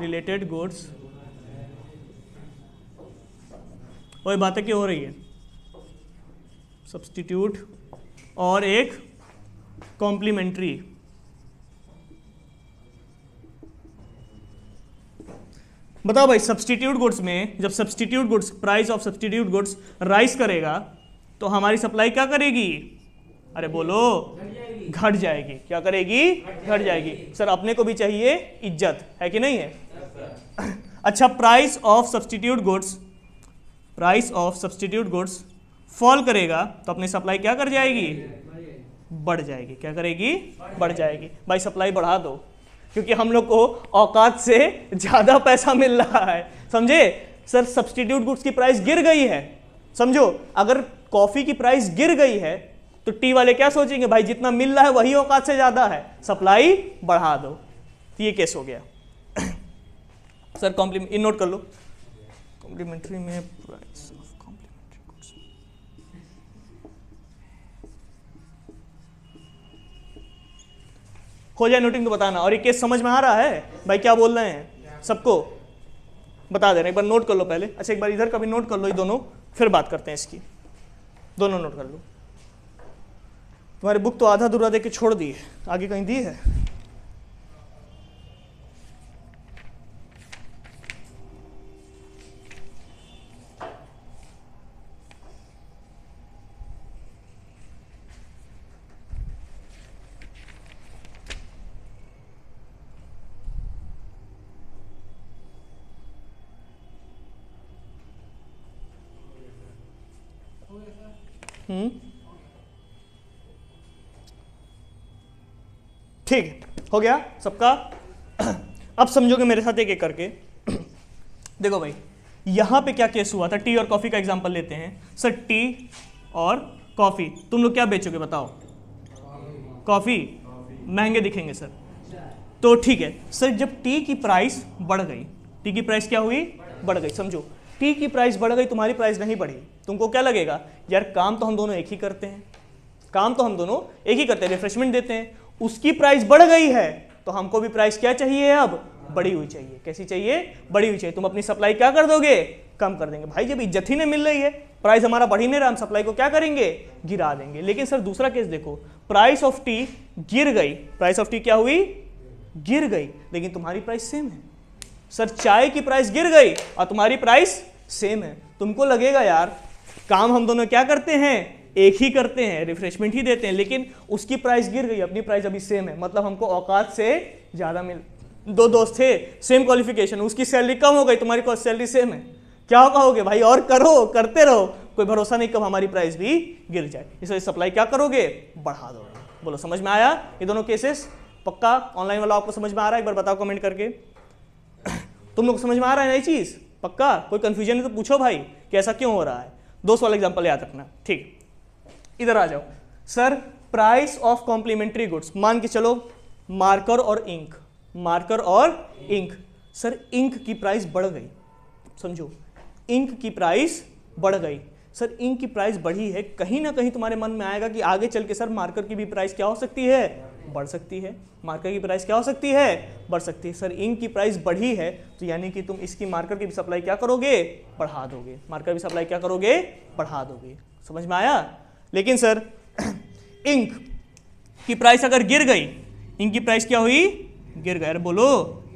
रिलेटेड गुड्स और बातें क्यों हो रही है सब्सटीट्यूट और एक कॉम्प्लीमेंट्री बताओ भाई सब्सटीट्यूट गुड्स में जब substitute goods price of substitute goods rise करेगा तो हमारी सप्लाई क्या करेगी अरे बोलो घट जाएगी क्या करेगी घट जाएगी सर अपने को भी चाहिए इज्जत है कि नहीं है अच्छा price of substitute goods price of substitute goods fall करेगा तो अपनी सप्लाई क्या कर जाएगी बढ़ जाएगी क्या करेगी बढ़ जाएगी भाई सप्लाई बढ़ा दो क्योंकि हम लोग को औकात से ज़्यादा पैसा मिल रहा है समझे सर सब्सटीट्यूट गुड्स की प्राइस गिर गई है समझो अगर कॉफ़ी की प्राइस गिर गई है तो टी वाले क्या सोचेंगे भाई जितना मिल रहा है वही औकात से ज़्यादा है सप्लाई बढ़ा दो तो ये केस हो गया सर कॉम्प्लीमेंट इन नोट कर लो कॉम्प्लीमेंट्री में प्राइस ऑफ कॉम्प्लीमेंट्री गुड्स हो जाए नोटिंग तो बताना और ये केस समझ में आ रहा है भाई क्या बोल रहे हैं सबको बता दे रहे एक बार नोट कर लो पहले अच्छा एक बार इधर का भी नोट कर लो ये दोनों फिर बात करते हैं इसकी दोनों नोट कर लो तुम्हारी बुक तो आधा दूरा दे के छोड़ दी है आगे कहीं दी है हम्म। ठीक हो गया सबका अब समझोगे मेरे साथ एक एक करके देखो भाई यहां पे क्या केस हुआ था टी और कॉफ़ी का एग्जाम्पल लेते हैं सर टी और कॉफ़ी तुम लोग क्या बेचोगे बताओ कॉफ़ी महंगे दिखेंगे सर तो ठीक है सर जब टी की प्राइस बढ़ गई टी की प्राइस क्या हुई बढ़ गई समझो टी की प्राइस बढ़ गई तुम्हारी प्राइस नहीं बढ़ी तुमको क्या लगेगा यार काम तो हम दोनों एक ही करते हैं काम तो हम दोनों एक ही करते हैं रिफ्रेशमेंट देते हैं उसकी प्राइस बढ़ गई है तो हमको भी प्राइस क्या चाहिए अब बड़ी हुई चाहिए कैसी चाहिए बड़ी हुई चाहिए तुम अपनी सप्लाई क्या कर दोगे कम कर देंगे भाई जब इज्जत ही नहीं मिल रही है प्राइस हमारा बढ़ ही नहीं रहा हम सप्लाई को क्या करेंगे गिरा देंगे लेकिन सर दूसरा केस देखो प्राइस ऑफ टी गिर गई प्राइस ऑफ टी क्या हुई गिर गई लेकिन तुम्हारी प्राइस सेम है सर चाय की प्राइस गिर गई और तुम्हारी प्राइस सेम है तुमको लगेगा यार काम हम दोनों क्या करते हैं एक ही करते हैं रिफ्रेशमेंट ही देते हैं लेकिन उसकी प्राइस गिर गई अपनी प्राइस अभी सेम है मतलब हमको औकात से ज़्यादा मिल दो दोस्त थे सेम क्वालिफिकेशन उसकी सैलरी कम हो गई तुम्हारी सैलरी सेम है क्या कहोगे भाई और करो करते रहो कोई भरोसा नहीं कब हमारी प्राइस भी गिर जाए इसलिए सप्लाई क्या करोगे बढ़ा दो बोलो समझ में आया ये दोनों केसेस पक्का ऑनलाइन वाला आपको समझ में आ रहा है एक बार बताओ कमेंट करके तुम लोग समझ में आ रहा है नई चीज़ पक्का कोई कन्फ्यूजन है तो पूछो भाई कि ऐसा क्यों हो रहा है दो सवाल एग्जाम्पल याद रखना ठीक इधर आ जाओ sir price of complementary goods मान के चलो मार्कर और इंक मार्कर और इंक सर इंक की प्राइस बढ़ गई समझो इंक की प्राइस बढ़ गई सर इंक की प्राइस बढ़ी है कहीं ना कहीं तुम्हारे मन में आएगा कि आगे चल के सर मार्कर की भी प्राइस क्या हो सकती है बढ़ सकती है मार्कर की प्राइस क्या हो सकती है बढ़ सकती है सर इंक की प्राइस बढ़ी है तो यानी कि तुम इसकी मार्कर की भी सप्लाई क्या करोगे बढ़ा दोगे मार्कर की सप्लाई क्या करोगे बढ़ा दोगे समझ में आया लेकिन सर इंक की प्राइस अगर गिर गई इंक की प्राइस क्या हुई गिर गई अरे बोलो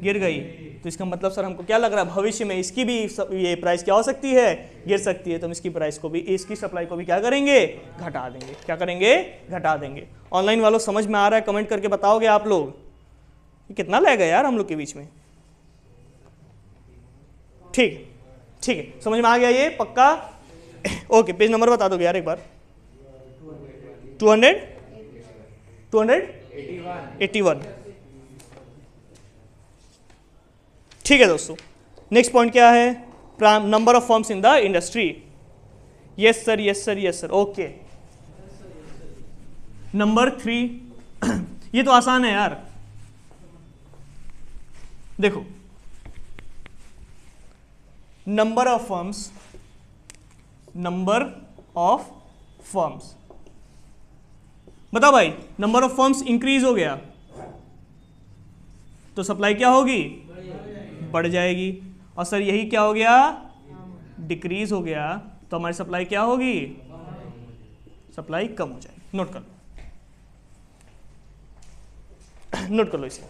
गिर गई तो इसका मतलब सर हमको क्या लग रहा है भविष्य में इसकी भी ये प्राइस क्या हो सकती है गिर सकती है तो हम इसकी प्राइस को भी इसकी सप्लाई को भी क्या करेंगे घटा देंगे क्या करेंगे घटा देंगे ऑनलाइन वालों समझ में आ रहा है कमेंट करके बताओगे आप लोग कितना लगेगा यार हम लोग के बीच में ठीक ठीक है समझ में आ गया ये पक्का ओके पेज नंबर बता दोगे यार एक बार two hundred two hundred eighty one ठीक है दोस्तों नेक्स्ट पॉइंट क्या है number of firms in the industry yes sir yes sir yes sir okay number three ये तो आसान है यार देखो number of firms number of firms बता भाई नंबर ऑफ फर्म्स इंक्रीज हो गया तो सप्लाई क्या होगी बढ़ जाएगी और सर यही क्या हो गया डिक्रीज हो गया तो हमारी सप्लाई क्या होगी सप्लाई कम हो जाएगी नोट कर लो नोट कर लो इसे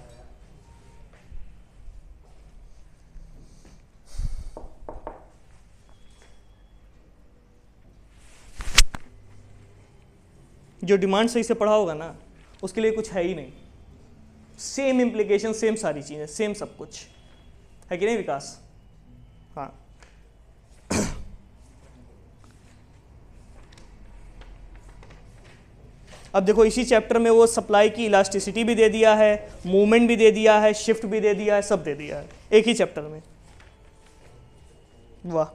जो डिमांड सही से पढ़ा होगा ना उसके लिए कुछ है ही नहीं सेम इम्प्लीकेशन सेम सारी चीज़ें सेम सब कुछ है कि नहीं विकास हाँ अब देखो इसी चैप्टर में वो सप्लाई की इलास्टिसिटी भी दे दिया है मूवमेंट भी दे दिया है शिफ्ट भी दे दिया है सब दे दिया है एक ही चैप्टर में वाह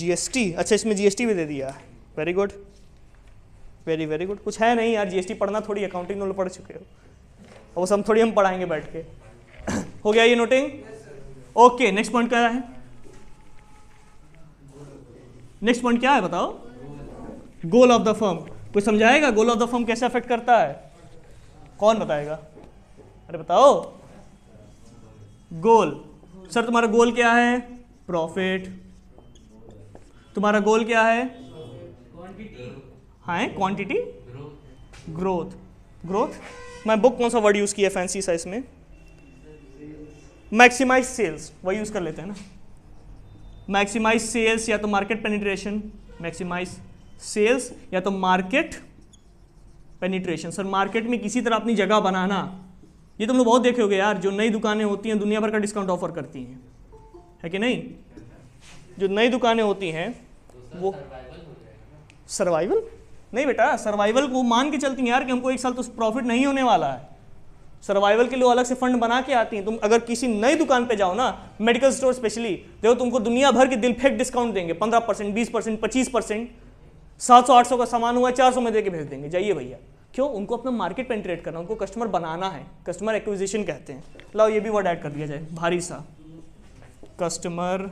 जीएसटी अच्छा इसमें जीएसटी भी दे दिया है very good very very good कुछ है नहीं यार जीएसटी पढ़ना थोड़ी अकाउंटिंग नॉल पढ़ चुके हो उस हम थोड़ी हम पढ़ाएंगे बैठ के हो गया ये नोटिंग ओके नेक्स्ट पॉइंट क्या है नेक्स्ट पॉइंट क्या है बताओ गोल ऑफ द फर्म कोई समझाएगा गोल ऑफ द फर्म कैसे अफेक्ट करता है कौन बताएगा अरे बताओ गोल सर तुम्हारा गोल क्या है प्रॉफिट तुम्हारा गोल क्या है क्वांटिटी हाँ क्वांटिटी ग्रोथ ग्रोथ मैं बुक कौन सा वर्ड यूज़ किया फैंसी साइज में मैक्सिमाइज सेल्स वही यूज़ कर लेते हैं ना मैक्सिमाइज सेल्स या तो मार्केट पेनिट्रेशन मैक्सिमाइज सेल्स या तो मार्केट पेनिट्रेशन सर मार्केट में किसी तरह अपनी जगह बनाना ये तुम लोग बहुत देखे हो यार जो नई दुकानें होती हैं दुनिया भर का डिस्काउंट ऑफर करती हैं है कि नहीं जो नई दुकानें होती हैं वो सर्वाइवल तो नहीं बेटा सर्वाइवल को मान के चलती हैं यार कि हमको एक साल तो प्रॉफिट नहीं होने वाला है सर्वाइवल के लिए अलग से फंड बना के आती हैं तुम अगर किसी नई दुकान पे जाओ ना मेडिकल स्टोर स्पेशली देखो तुमको दुनिया भर के दिल फेंक डिस्काउंट देंगे पंद्रह परसेंट बीस परसेंट पच्चीस परसेंट सात सौ आठ सौ का सामान हुआ चार सौ में दे के भेज देंगे जाइए भैया क्यों उनको अपना मार्केट पेंट्रेट करना उनको कस्टमर बनाना है कस्टमर एक्विजिशन कहते हैं लाओ ये भी वर्ड ऐड कर दिया जाए भारी सा कस्टमर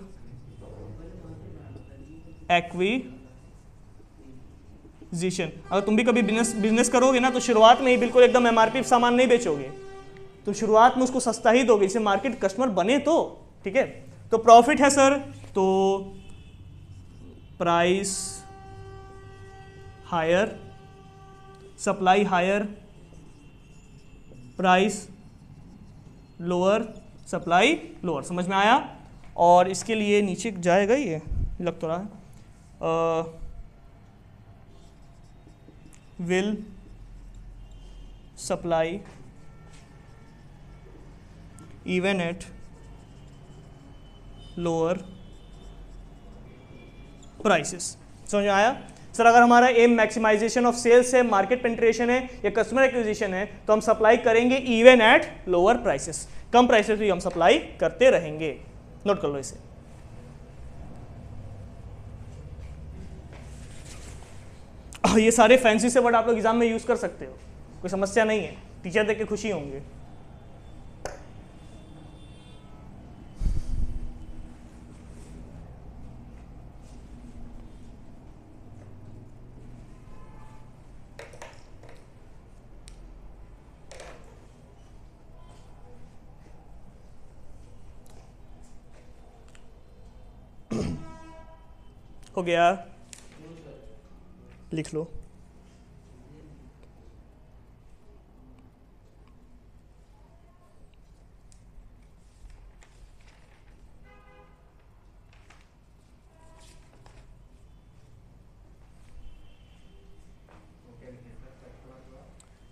एक्वी पोजीशन अगर तुम भी कभी बिजनेस बिजनेस करोगे ना तो शुरुआत में ही बिल्कुल एकदम एमआरपी सामान नहीं बेचोगे तो शुरुआत में उसको सस्ता ही दोगे इसे मार्केट कस्टमर बने तो ठीक है तो प्रॉफिट है सर तो price higher supply higher price lower supply lower समझ में आया और इसके लिए नीचे जाएगा ये लग तो रहा है will supply even at lower prices समझ आया सर अगर हमारा एम मैक्सिमाइजेशन ऑफ सेल्स है मार्केट पेंट्रेशन है या कस्टमर एक्विजिशन है तो हम सप्लाई करेंगे इवन एट लोअर प्राइसेस कम प्राइसेस भी हम सप्लाई करते रहेंगे नोट कर लो इसे ये सारे फैंसी से वर्ड आप लोग एग्जाम में यूज़ कर सकते हो कोई समस्या नहीं है टीचर देख के खुशी होंगे हो गया लिख लो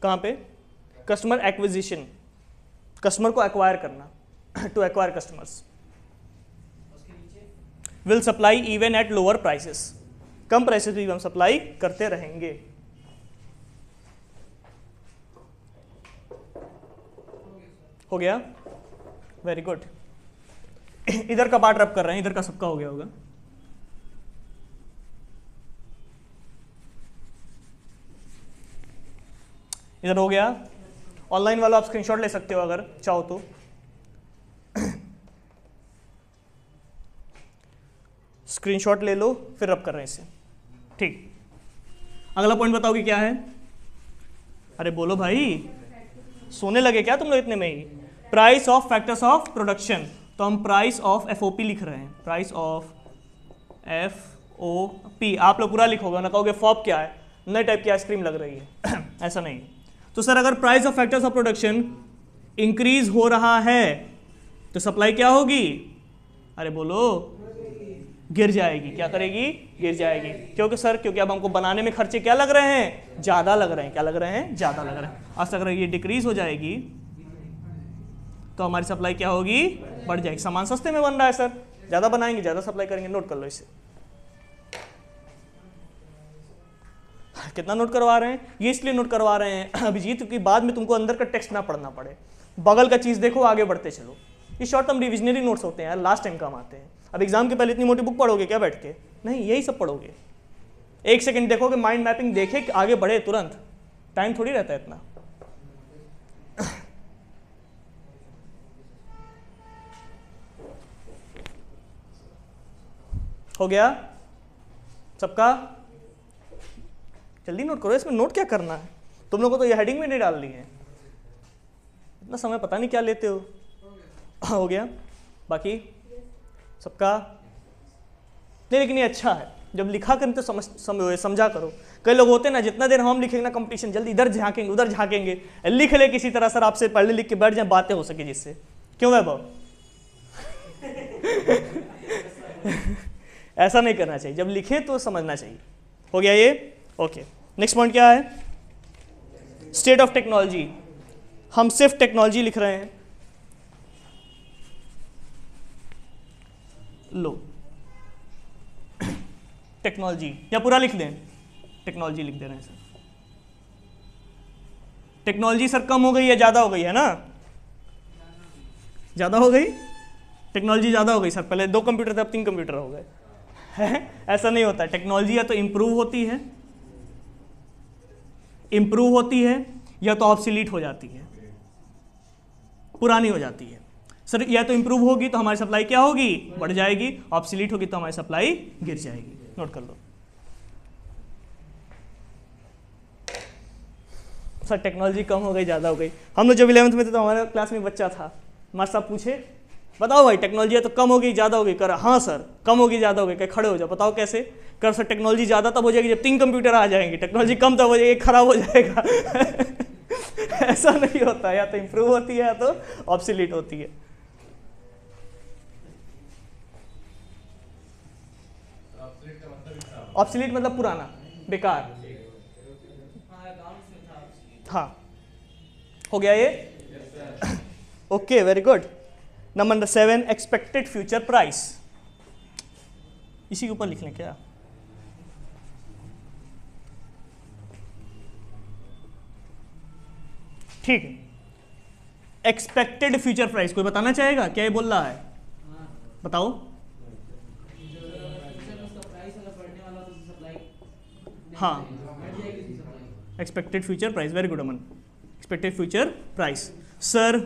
कहां पे कस्टमर एक्विजिशन कस्टमर को एक्वायर करना to acquire customers will supply even at lower prices कम प्राइसेस भी तो हम सप्लाई करते रहेंगे हो गया वेरी गुड इधर का पार्ट रब कर रहे हैं इधर का सबका हो गया होगा इधर हो गया ऑनलाइन वाला आप स्क्रीनशॉट ले सकते हो अगर चाहो तो स्क्रीनशॉट ले लो फिर रब कर रहे हैं इसे ठीक अगला पॉइंट बताओगे क्या है अरे बोलो भाई सोने लगे क्या तुम लोग इतने में ही price of factors of production तो हम प्राइस ऑफ एफ लिख रहे हैं price of F O P आप लोग पूरा लिखोगे ना कहोगे फॉप क्या है नए टाइप की आइसक्रीम लग रही है ऐसा नहीं तो सर अगर price of factors of production increase हो रहा है तो सप्लाई क्या होगी अरे बोलो गिर जाएगी क्या करेगी गिर जाएगी क्योंकि सर क्योंकि अब हमको बनाने में खर्चे क्या लग रहे हैं ज़्यादा लग रहे हैं क्या लग रहे हैं ज़्यादा लग रहे हैं आज अगर ये डिक्रीज हो जाएगी तो हमारी सप्लाई क्या होगी बढ़ जाएगी सामान सस्ते में बन रहा है सर ज़्यादा बनाएंगे ज़्यादा सप्लाई करेंगे नोट कर लो इसे कितना नोट करवा रहे हैं ये इसलिए नोट करवा रहे हैं अभिजीत क्योंकि बाद में तुमको अंदर का टेक्स्ट ना पढ़ना पड़े बगल का चीज़ देखो आगे बढ़ते चलो ये शॉर्ट टर्म रिविजनरी नोट्स होते हैं यार लास्ट टाइम काम आते हैं अब एग्जाम के पहले इतनी मोटी बुक पढ़ोगे क्या बैठ के नहीं यही सब पढ़ोगे एक सेकंड देखोगे माइंड मैपिंग देखे कि आगे बढ़े तुरंत टाइम थोड़ी रहता है इतना हो गया सबका जल्दी नोट करो इसमें नोट क्या करना है तुम लोगों को तो ये हेडिंग में नहीं डाल दी है इतना समय पता नहीं क्या लेते हो हो गया बाकी सबका नहीं लेकिन ये अच्छा है जब लिखा करें तो समझ समझा करो कई लोग होते हैं ना जितना देर हम लिखेंगे ना कंपटीशन जल्दी इधर झांकेंगे उधर झांकेंगे लिख ले किसी तरह सर आपसे पढ़ लिख के बैठ जाए बातें हो सके जिससे क्यों वैभव ऐसा नहीं करना चाहिए जब लिखें तो समझना चाहिए हो गया ये ओके नेक्स्ट पॉइंट क्या है स्टेट ऑफ टेक्नोलॉजी हम सिर्फ टेक्नोलॉजी लिख रहे हैं लो टेक्नोलॉजी या पूरा लिख दें टेक्नोलॉजी लिख दे रहे हैं सर टेक्नोलॉजी सर कम हो गई या ज़्यादा हो गई है ना ज़्यादा हो गई टेक्नोलॉजी ज़्यादा हो गई सर पहले दो कंप्यूटर थे अब तीन कंप्यूटर हो गए ऐसा नहीं होता टेक्नोलॉजी या तो इंप्रूव होती है इंप्रूव होती है या तो ऑप्सिलीट हो जाती है पुरानी हो जाती है सर या तो इंप्रूव होगी तो हमारी सप्लाई क्या होगी बढ़ जाएगी ऑप्सिलीट होगी तो हमारी सप्लाई गिर जाएगी नोट कर लो सर टेक्नोलॉजी कम हो गई ज़्यादा हो गई हम लोग जब इलेवंथ में थे तो हमारे क्लास में बच्चा था मास्टर साहब पूछे बताओ भाई टेक्नोलॉजी तो कम होगी ज़्यादा होगी कर हाँ सर कम होगी ज़्यादा होगी कहीं खड़े हो जाओ बताओ कैसे कर सर टेक्नोलॉजी ज़्यादा तब हो जाएगी जब तीन कंप्यूटर आ जाएंगे टेक्नोलॉजी कम तब हो जाएगी खराब हो जाएगा ऐसा नहीं होता या तो इंप्रूव होती है या तो ऑप्सिलिट होती है ऑप्सिलीट मतलब पुराना बेकार हाँ हो गया ये okay very good number seven expected future price इसी के ऊपर लिख लें क्या ठीक है एक्सपेक्टेड फ्यूचर प्राइस कोई बताना चाहेगा क्या ये बोल रहा है बताओ हाँ expected future price very good Aman expected future price sir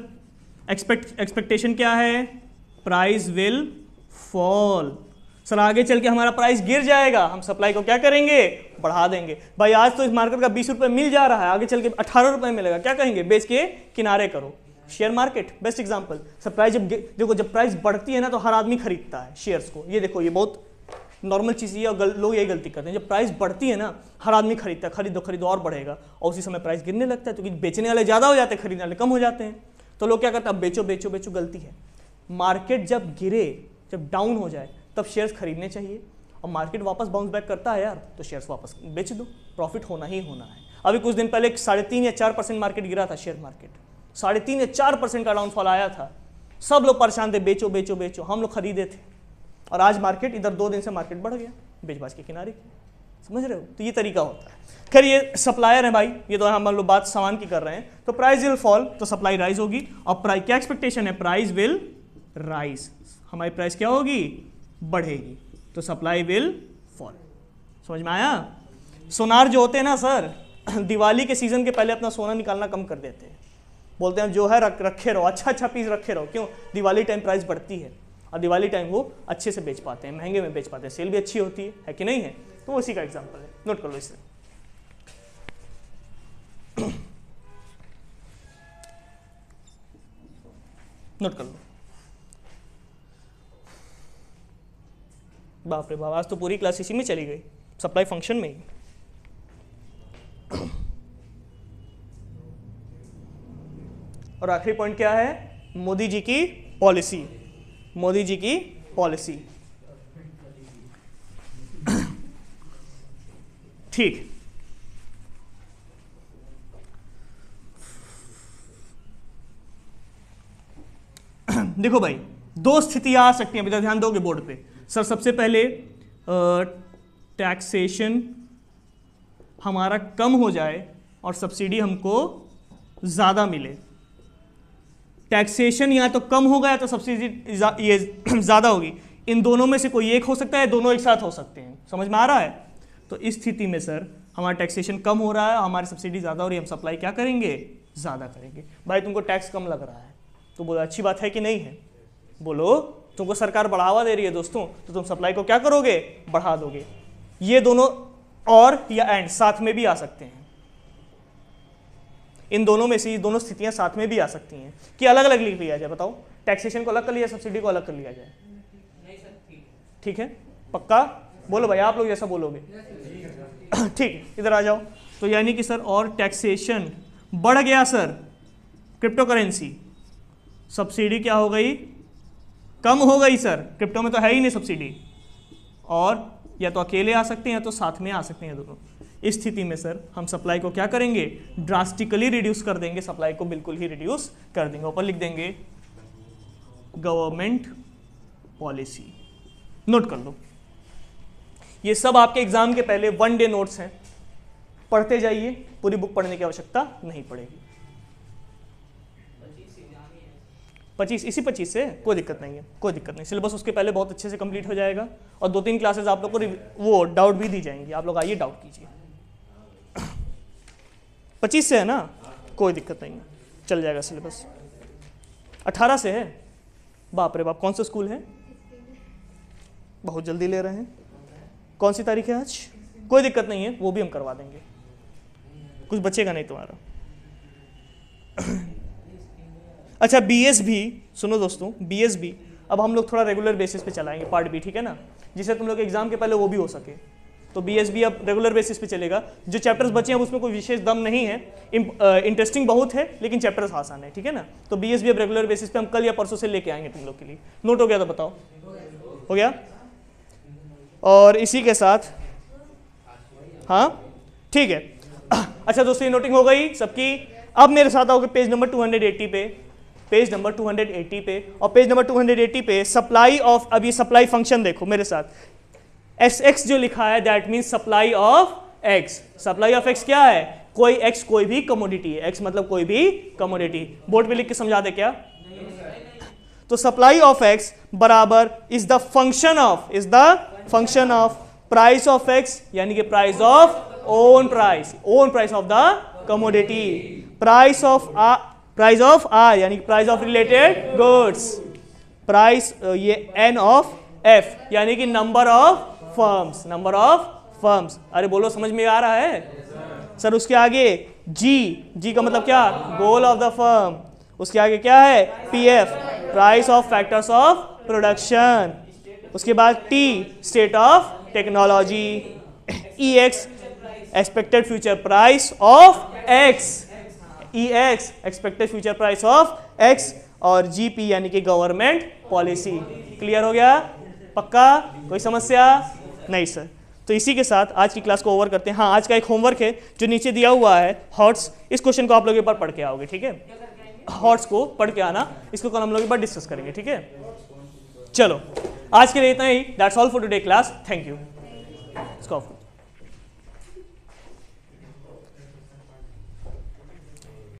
expect expectation क्या है प्राइस विल फॉल सर आगे चल के हमारा प्राइस गिर जाएगा हम सप्लाई को क्या करेंगे बढ़ा देंगे भाई आज तो इस मार्केट का बीस रुपये मिल जा रहा है आगे चल के अठारह रुपये मिलेगा क्या कहेंगे बेच के किनारे करो share market best example sir price जब देखो जब प्राइस बढ़ती है ना तो हर आदमी खरीदता है शेयर्स को ये देखो ये बहुत नॉर्मल चीज़ ये और लोग यही गलती करते हैं जब प्राइस बढ़ती है ना हर आदमी खरीदता है खरीदो खरीदो और बढ़ेगा और उसी समय प्राइस गिरने लगता है क्योंकि तो बेचने वाले ज़्यादा हो जाते हैं खरीदने वाले कम हो जाते हैं तो लोग क्या करते हैं बेचो बेचो बेचो गलती है मार्केट जब गिरे जब डाउन हो जाए तब शेयर्स खरीदने चाहिए और मार्केट वापस बाउंस बैक करता है यार तो शेयर्स वापस बेच दो प्रॉफिट होना ही होना है अभी कुछ दिन पहले साढ़े तीन या चार परसेंट मार्केट गिरा था शेयर मार्केट साढ़े तीन या चार परसेंट का डाउनफॉल आया था सब लोग परेशान थे बेचो बेचो बेचो हम लोग खरीदे थे और आज मार्केट इधर दो दिन से मार्केट बढ़ गया बेचबाज के किनारे की समझ रहे हो तो ये तरीका होता है खैर ये सप्लायर है भाई ये तो हम लोग बात सामान की कर रहे हैं तो प्राइस विल फॉल तो सप्लाई राइज होगी और प्राइस क्या एक्सपेक्टेशन है प्राइस विल राइज हमारी प्राइस क्या होगी बढ़ेगी तो सप्लाई विल फॉल समझ में आया सोनार जो होते हैं ना सर दिवाली के सीजन के पहले अपना सोना निकालना कम कर देते हैं बोलते हैं जो है रख रखे रहो अच्छा अच्छा पीस रखे रहो क्यों दिवाली टाइम प्राइस बढ़ती है और दिवाली टाइम वो अच्छे से बेच पाते हैं महंगे में बेच पाते हैं सेल भी अच्छी होती है है कि नहीं है तो उसी का एग्जाम्पल है नोट कर लो इसे नोट कर लो बाप रे बाप आज तो पूरी क्लास इसी में चली गई सप्लाई फंक्शन में ही और आखिरी पॉइंट क्या है मोदी जी की पॉलिसी मोदी जी की पॉलिसी ठीक देखो भाई दो स्थितियां आ सकती हैं अभी ध्यान दोगे बोर्ड पे सर सबसे पहले टैक्सेशन हमारा कम हो जाए और सब्सिडी हमको ज़्यादा मिले टैक्सेशन या तो कम होगा या तो सब्सिडी ये ज़्यादा होगी इन दोनों में से कोई एक हो सकता है दोनों एक साथ हो सकते हैं समझ में आ रहा है तो इस स्थिति में सर हमारा टैक्सेशन कम हो रहा है हमारी सब्सिडी ज़्यादा हो रही है हम सप्लाई क्या करेंगे ज़्यादा करेंगे भाई तुमको टैक्स कम लग रहा है तो बोलो अच्छी बात है कि नहीं है बोलो तुमको सरकार बढ़ावा दे रही है दोस्तों तो तुम सप्लाई को क्या करोगे बढ़ा दोगे ये दोनों और या एंड साथ में भी आ सकते हैं इन दोनों में से ये दोनों स्थितियाँ साथ में भी आ सकती हैं कि अलग अलग लिख लिया जाए बताओ टैक्सेशन को अलग कर लिया सब्सिडी को अलग कर लिया जाए ठीक है पक्का बोलो भाई आप लोग जैसा बोलोगे ठीक है इधर आ जाओ तो यानी कि सर और टैक्सेशन बढ़ गया सर क्रिप्टो करेंसी सब्सिडी क्या हो गई कम हो गई सर क्रिप्टो में तो है ही नहीं सब्सिडी और या तो अकेले आ सकते हैं या तो साथ में आ सकते हैं दोनों इस स्थिति में सर हम सप्लाई को क्या करेंगे ड्रास्टिकली रिड्यूस कर देंगे सप्लाई को बिल्कुल ही रिड्यूस कर देंगे ऊपर लिख देंगे गवर्नमेंट पॉलिसी नोट कर लो ये सब आपके एग्जाम के पहले वन डे नोट्स हैं पढ़ते जाइए पूरी बुक पढ़ने की आवश्यकता नहीं पड़ेगी पच्चीस इसी पच्चीस से कोई दिक्कत नहीं है कोई दिक्कत नहीं सिलेबस उसके पहले बहुत अच्छे से कंप्लीट हो जाएगा और दो तीन क्लासेस आप लोग को वो डाउट भी दी जाएंगी आप लोग आइए डाउट कीजिए पच्चीस से है ना कोई दिक्कत नहीं है चल जाएगा सिलेबस अठारह से है बाप रे बाप कौन सा स्कूल है बहुत जल्दी ले रहे हैं कौन सी तारीख है आज कोई दिक्कत नहीं है वो भी हम करवा देंगे कुछ बचेगा नहीं तुम्हारा अच्छा बी एस भी सुनो दोस्तों बी एस भी अब हम लोग थोड़ा रेगुलर बेसिस पे चलाएंगे पार्ट बी ठीक है ना जिससे तुम लोग एग्जाम के पहले वो भी हो सके तो बी अब रेगुलर बेसिस पे चलेगा जो चैप्टर्स बचे हैं उसमें कोई विशेष दम नहीं है इंटरेस्टिंग बहुत है लेकिन चैप्टर्स आसान है ठीक है ना तो बी अब रेगुलर बेसिस पे हम कल या परसों से लेके आएंगे तुम लोग के लिए नोट हो गया तो बताओ हो गया और इसी के साथ हाँ ठीक है अच्छा दोस्तों ये नोटिंग हो गई सबकी अब मेरे साथ आओगे पेज नंबर 280 पे पेज नंबर 280 पे और पेज नंबर 280 पे सप्लाई ऑफ अब ये सप्लाई फंक्शन देखो मेरे साथ एस एक्स जो लिखा है that mean supply of X supply of X क्या है कोई एक्स कोई भी कमोडिटी है एक्स मतलब कोई भी कमोडिटी बोर्ड पे लिख के समझा दे क्या तो सप्लाई ऑफ एक्स बराबर is the function of is the function of price of X यानी कि price of own price own price of the commodity price of price of R यानी price of related goods price ये N of F यानी कि number of firms number of firms अरे बोलो समझ में आ रहा है yes, सर उसके आगे जी जी का मतलब क्या गोल ऑफ द फर्म उसके आगे क्या है P F price of factors of production उसके बाद T state of technology E X expected future price of X E X expected future price of X और जी पी यानी कि गवर्नमेंट पॉलिसी क्लियर हो गया पक्का कोई समस्या नहीं सर तो इसी के साथ आज की क्लास को ओवर करते हैं हाँ आज का एक होमवर्क है जो नीचे दिया हुआ है हॉट्स इस क्वेश्चन को आप लोग एक बार पढ़ के आओगे ठीक है हॉट्स को पढ़ के आना इसको कल हम लोग एक बार डिस्कस करेंगे ठीक है चलो आज के लिए इतना ही that's all for today class thank you इसको